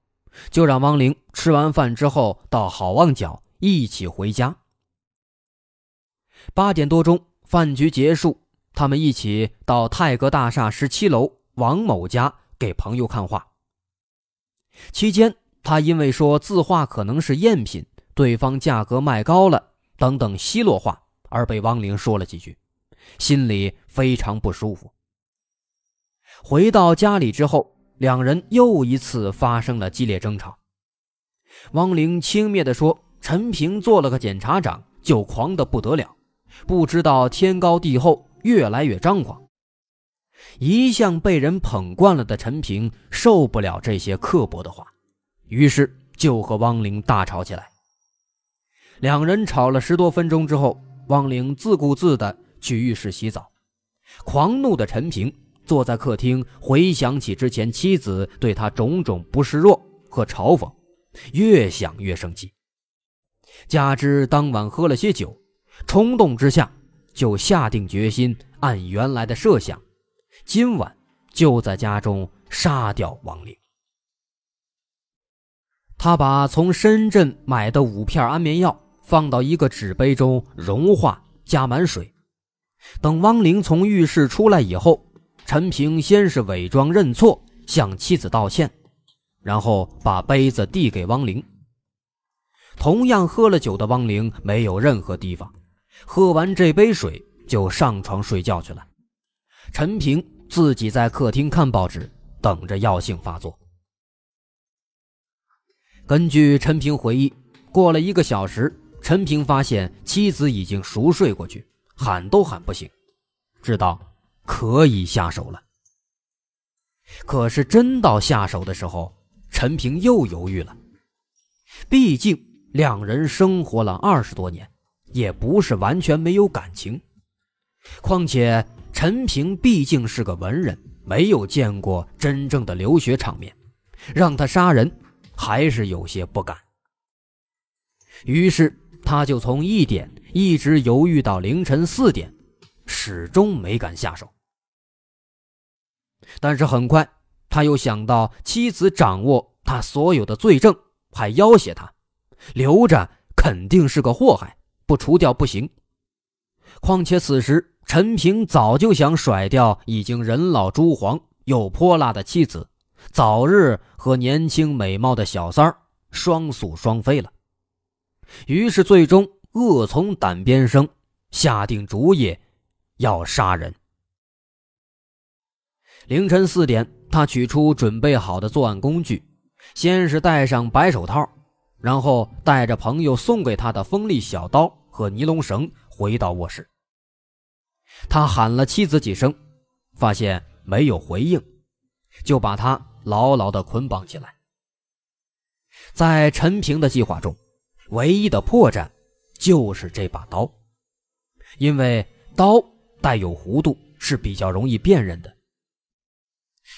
Speaker 1: 就让汪玲吃完饭之后到好望角一起回家。八点多钟，饭局结束，他们一起到泰格大厦十七楼王某家给朋友看画。期间，他因为说字画可能是赝品，对方价格卖高了等等奚落话，而被汪玲说了几句。心里非常不舒服。回到家里之后，两人又一次发生了激烈争吵。汪玲轻蔑地说：“陈平做了个检察长就狂得不得了，不知道天高地厚，越来越张狂。”一向被人捧惯了的陈平受不了这些刻薄的话，于是就和汪玲大吵起来。两人吵了十多分钟之后，汪玲自顾自的。去浴室洗澡，狂怒的陈平坐在客厅，回想起之前妻子对他种种不示弱和嘲讽，越想越生气。加之当晚喝了些酒，冲动之下就下定决心按原来的设想，今晚就在家中杀掉王玲。他把从深圳买的五片安眠药放到一个纸杯中，融化，加满水。等汪玲从浴室出来以后，陈平先是伪装认错，向妻子道歉，然后把杯子递给汪玲。同样喝了酒的汪玲没有任何提防，喝完这杯水就上床睡觉去了。陈平自己在客厅看报纸，等着药性发作。根据陈平回忆，过了一个小时，陈平发现妻子已经熟睡过去。喊都喊不醒，知道可以下手了。可是真到下手的时候，陈平又犹豫了。毕竟两人生活了二十多年，也不是完全没有感情。况且陈平毕竟是个文人，没有见过真正的流血场面，让他杀人还是有些不敢。于是他就从一点。一直犹豫到凌晨四点，始终没敢下手。但是很快，他又想到妻子掌握他所有的罪证，还要挟他，留着肯定是个祸害，不除掉不行。况且此时陈平早就想甩掉已经人老珠黄又泼辣的妻子，早日和年轻美貌的小三儿双宿双飞了。于是最终。恶从胆边生，下定主意要杀人。凌晨四点，他取出准备好的作案工具，先是戴上白手套，然后带着朋友送给他的锋利小刀和尼龙绳回到卧室。他喊了妻子几声，发现没有回应，就把他牢牢地捆绑起来。在陈平的计划中，唯一的破绽。就是这把刀，因为刀带有弧度是比较容易辨认的。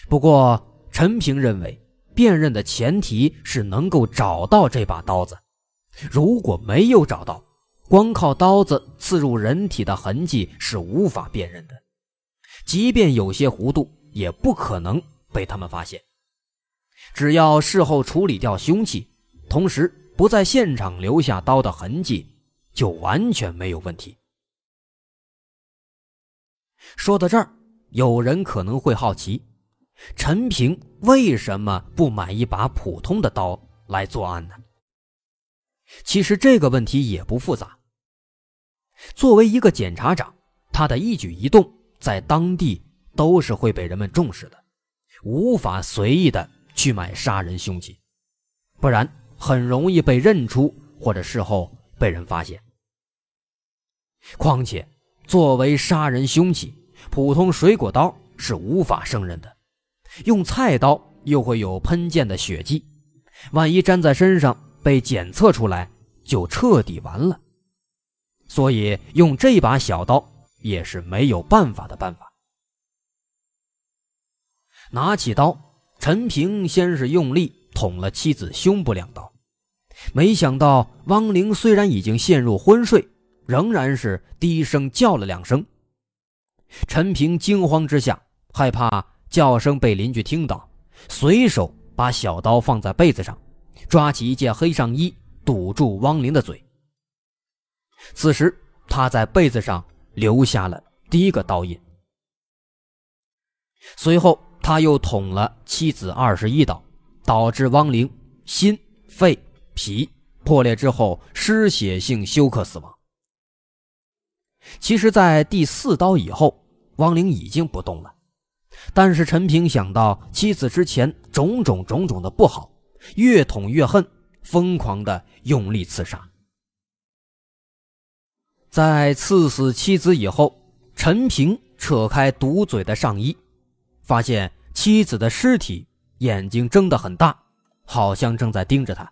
Speaker 1: 不过，陈平认为，辨认的前提是能够找到这把刀子。如果没有找到，光靠刀子刺入人体的痕迹是无法辨认的。即便有些弧度，也不可能被他们发现。只要事后处理掉凶器，同时不在现场留下刀的痕迹。就完全没有问题。说到这儿，有人可能会好奇，陈平为什么不买一把普通的刀来作案呢？其实这个问题也不复杂。作为一个检察长，他的一举一动在当地都是会被人们重视的，无法随意的去买杀人凶器，不然很容易被认出或者事后被人发现。况且，作为杀人凶器，普通水果刀是无法胜任的。用菜刀又会有喷溅的血迹，万一粘在身上被检测出来，就彻底完了。所以，用这把小刀也是没有办法的办法。拿起刀，陈平先是用力捅了妻子胸部两刀，没想到汪玲虽然已经陷入昏睡。仍然是低声叫了两声，陈平惊慌之下，害怕叫声被邻居听到，随手把小刀放在被子上，抓起一件黑上衣堵住汪玲的嘴。此时，他在被子上留下了第一个刀印。随后，他又捅了妻子二十一刀，导致汪玲心、肺、脾破裂之后失血性休克死亡。其实，在第四刀以后，汪玲已经不动了。但是陈平想到妻子之前种种种种的不好，越捅越恨，疯狂的用力刺杀。在刺死妻子以后，陈平扯开堵嘴的上衣，发现妻子的尸体眼睛睁得很大，好像正在盯着他。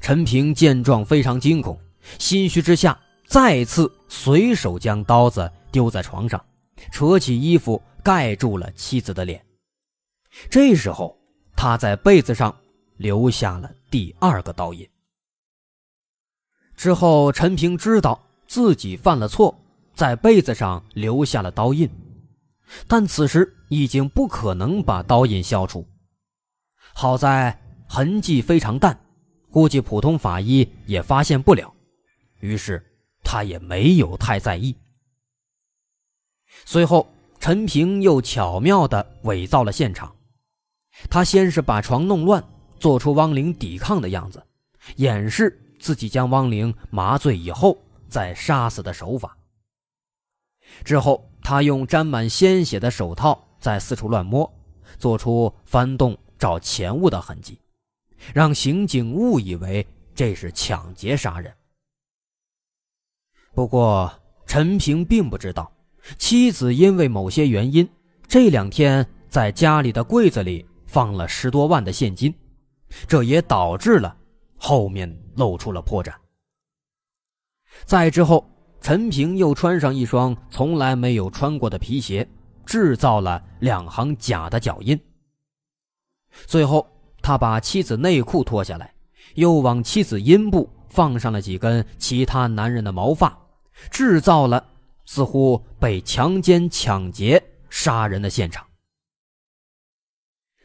Speaker 1: 陈平见状非常惊恐，心虚之下。再次随手将刀子丢在床上，扯起衣服盖住了妻子的脸。这时候，他在被子上留下了第二个刀印。之后，陈平知道自己犯了错，在被子上留下了刀印，但此时已经不可能把刀印消除。好在痕迹非常淡，估计普通法医也发现不了。于是。他也没有太在意。随后，陈平又巧妙地伪造了现场。他先是把床弄乱，做出汪玲抵抗的样子，掩饰自己将汪玲麻醉以后再杀死的手法。之后，他用沾满鲜血的手套在四处乱摸，做出翻动找钱物的痕迹，让刑警误以为这是抢劫杀人。不过，陈平并不知道妻子因为某些原因，这两天在家里的柜子里放了十多万的现金，这也导致了后面露出了破绽。再之后，陈平又穿上一双从来没有穿过的皮鞋，制造了两行假的脚印。最后，他把妻子内裤脱下来，又往妻子阴部放上了几根其他男人的毛发。制造了似乎被强奸、抢劫、杀人的现场。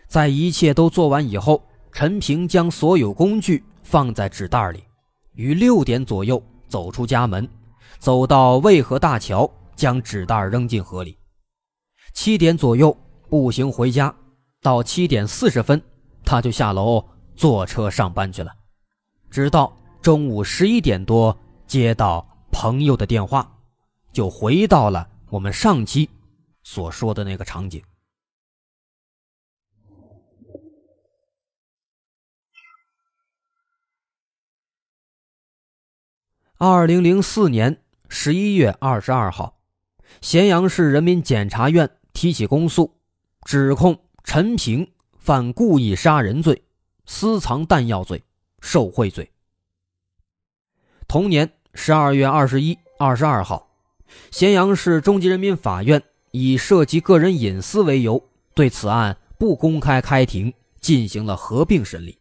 Speaker 1: 在一切都做完以后，陈平将所有工具放在纸袋里，于六点左右走出家门，走到渭河大桥，将纸袋扔进河里。七点左右步行回家，到七点四十分，他就下楼坐车上班去了。直到中午十一点多接到。朋友的电话，就回到了我们上期所说的那个场景。二零零四年十一月二十二号，咸阳市人民检察院提起公诉，指控陈平犯故意杀人罪、私藏弹药罪、受贿罪。同年。十二月二十一、二十二号，咸阳市中级人民法院以涉及个人隐私为由，对此案不公开开庭进行了合并审理。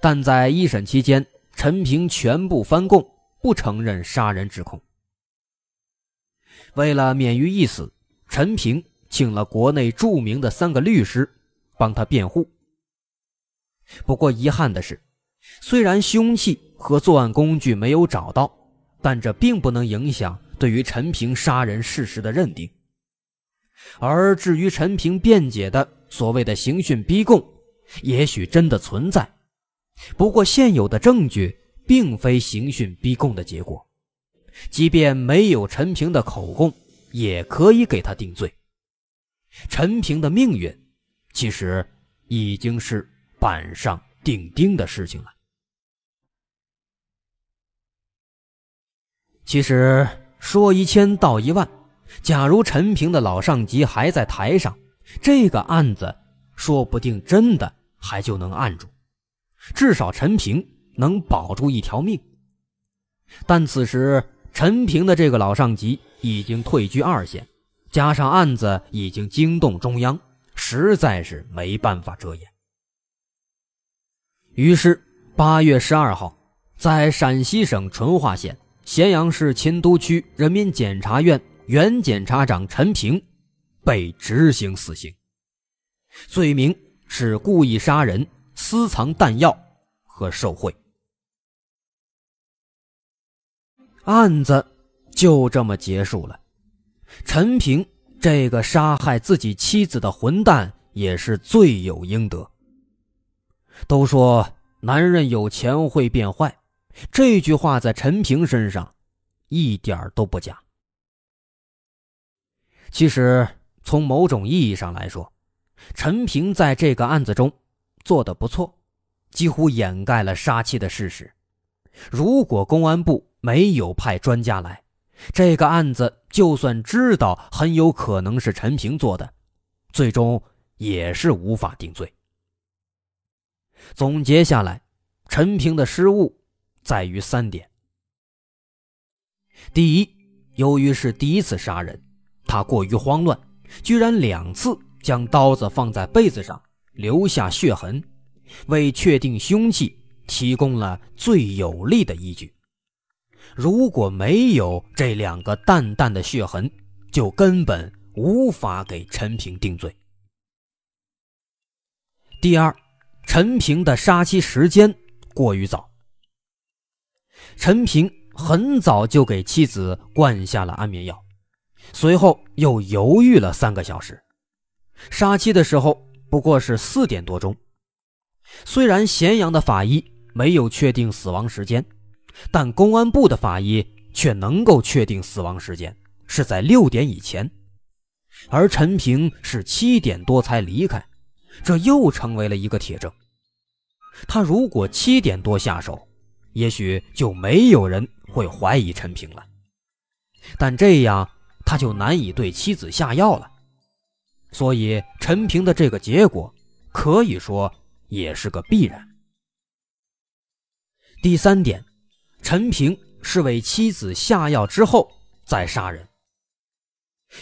Speaker 1: 但在一审期间，陈平全部翻供，不承认杀人指控。为了免于一死，陈平请了国内著名的三个律师帮他辩护。不过遗憾的是，虽然凶器。和作案工具没有找到，但这并不能影响对于陈平杀人事实的认定。而至于陈平辩解的所谓的刑讯逼供，也许真的存在，不过现有的证据并非刑讯逼供的结果。即便没有陈平的口供，也可以给他定罪。陈平的命运，其实已经是板上钉钉的事情了。其实说一千道一万，假如陈平的老上级还在台上，这个案子说不定真的还就能按住，至少陈平能保住一条命。但此时陈平的这个老上级已经退居二线，加上案子已经惊动中央，实在是没办法遮掩。于是八月十二号，在陕西省淳化县。咸阳市秦都区人民检察院原检察长陈平被执行死刑，罪名是故意杀人、私藏弹药和受贿。案子就这么结束了，陈平这个杀害自己妻子的混蛋也是罪有应得。都说男人有钱会变坏。这句话在陈平身上，一点儿都不假。其实，从某种意义上来说，陈平在这个案子中做的不错，几乎掩盖了杀妻的事实。如果公安部没有派专家来，这个案子就算知道很有可能是陈平做的，最终也是无法定罪。总结下来，陈平的失误。在于三点：第一，由于是第一次杀人，他过于慌乱，居然两次将刀子放在被子上留下血痕，为确定凶器提供了最有力的依据。如果没有这两个淡淡的血痕，就根本无法给陈平定罪。第二，陈平的杀妻时间过于早。陈平很早就给妻子灌下了安眠药，随后又犹豫了三个小时。杀妻的时候不过是四点多钟。虽然咸阳的法医没有确定死亡时间，但公安部的法医却能够确定死亡时间是在六点以前。而陈平是七点多才离开，这又成为了一个铁证。他如果七点多下手。也许就没有人会怀疑陈平了，但这样他就难以对妻子下药了，所以陈平的这个结果，可以说也是个必然。第三点，陈平是为妻子下药之后再杀人。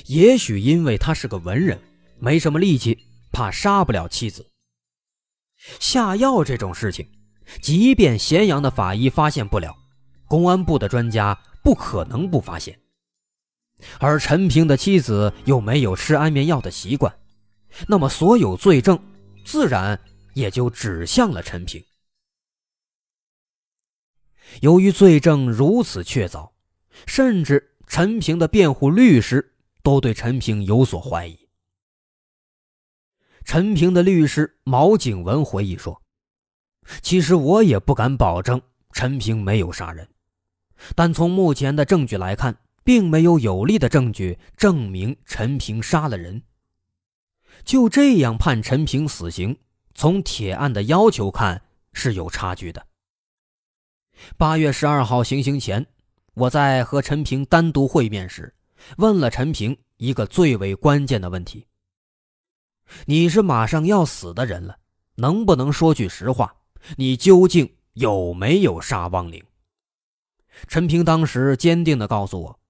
Speaker 1: 也许因为他是个文人，没什么力气，怕杀不了妻子。下药这种事情。即便咸阳的法医发现不了，公安部的专家不可能不发现。而陈平的妻子又没有吃安眠药的习惯，那么所有罪证自然也就指向了陈平。由于罪证如此确凿，甚至陈平的辩护律师都对陈平有所怀疑。陈平的律师毛景文回忆说。其实我也不敢保证陈平没有杀人，但从目前的证据来看，并没有有力的证据证明陈平杀了人。就这样判陈平死刑，从铁案的要求看是有差距的。八月十二号行刑前，我在和陈平单独会面时，问了陈平一个最为关键的问题：“你是马上要死的人了，能不能说句实话？”你究竟有没有杀汪玲？陈平当时坚定地告诉我：“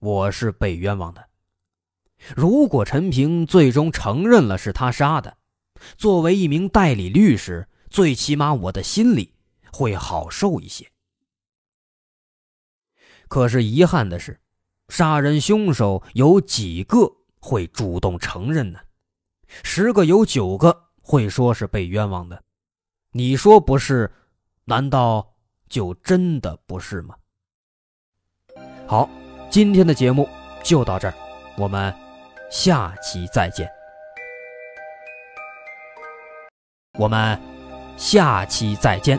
Speaker 1: 我是被冤枉的。”如果陈平最终承认了是他杀的，作为一名代理律师，最起码我的心里会好受一些。可是遗憾的是，杀人凶手有几个会主动承认呢？十个有九个会说是被冤枉的。你说不是，难道就真的不是吗？好，今天的节目就到这儿，我们下期再见。我们下期再见。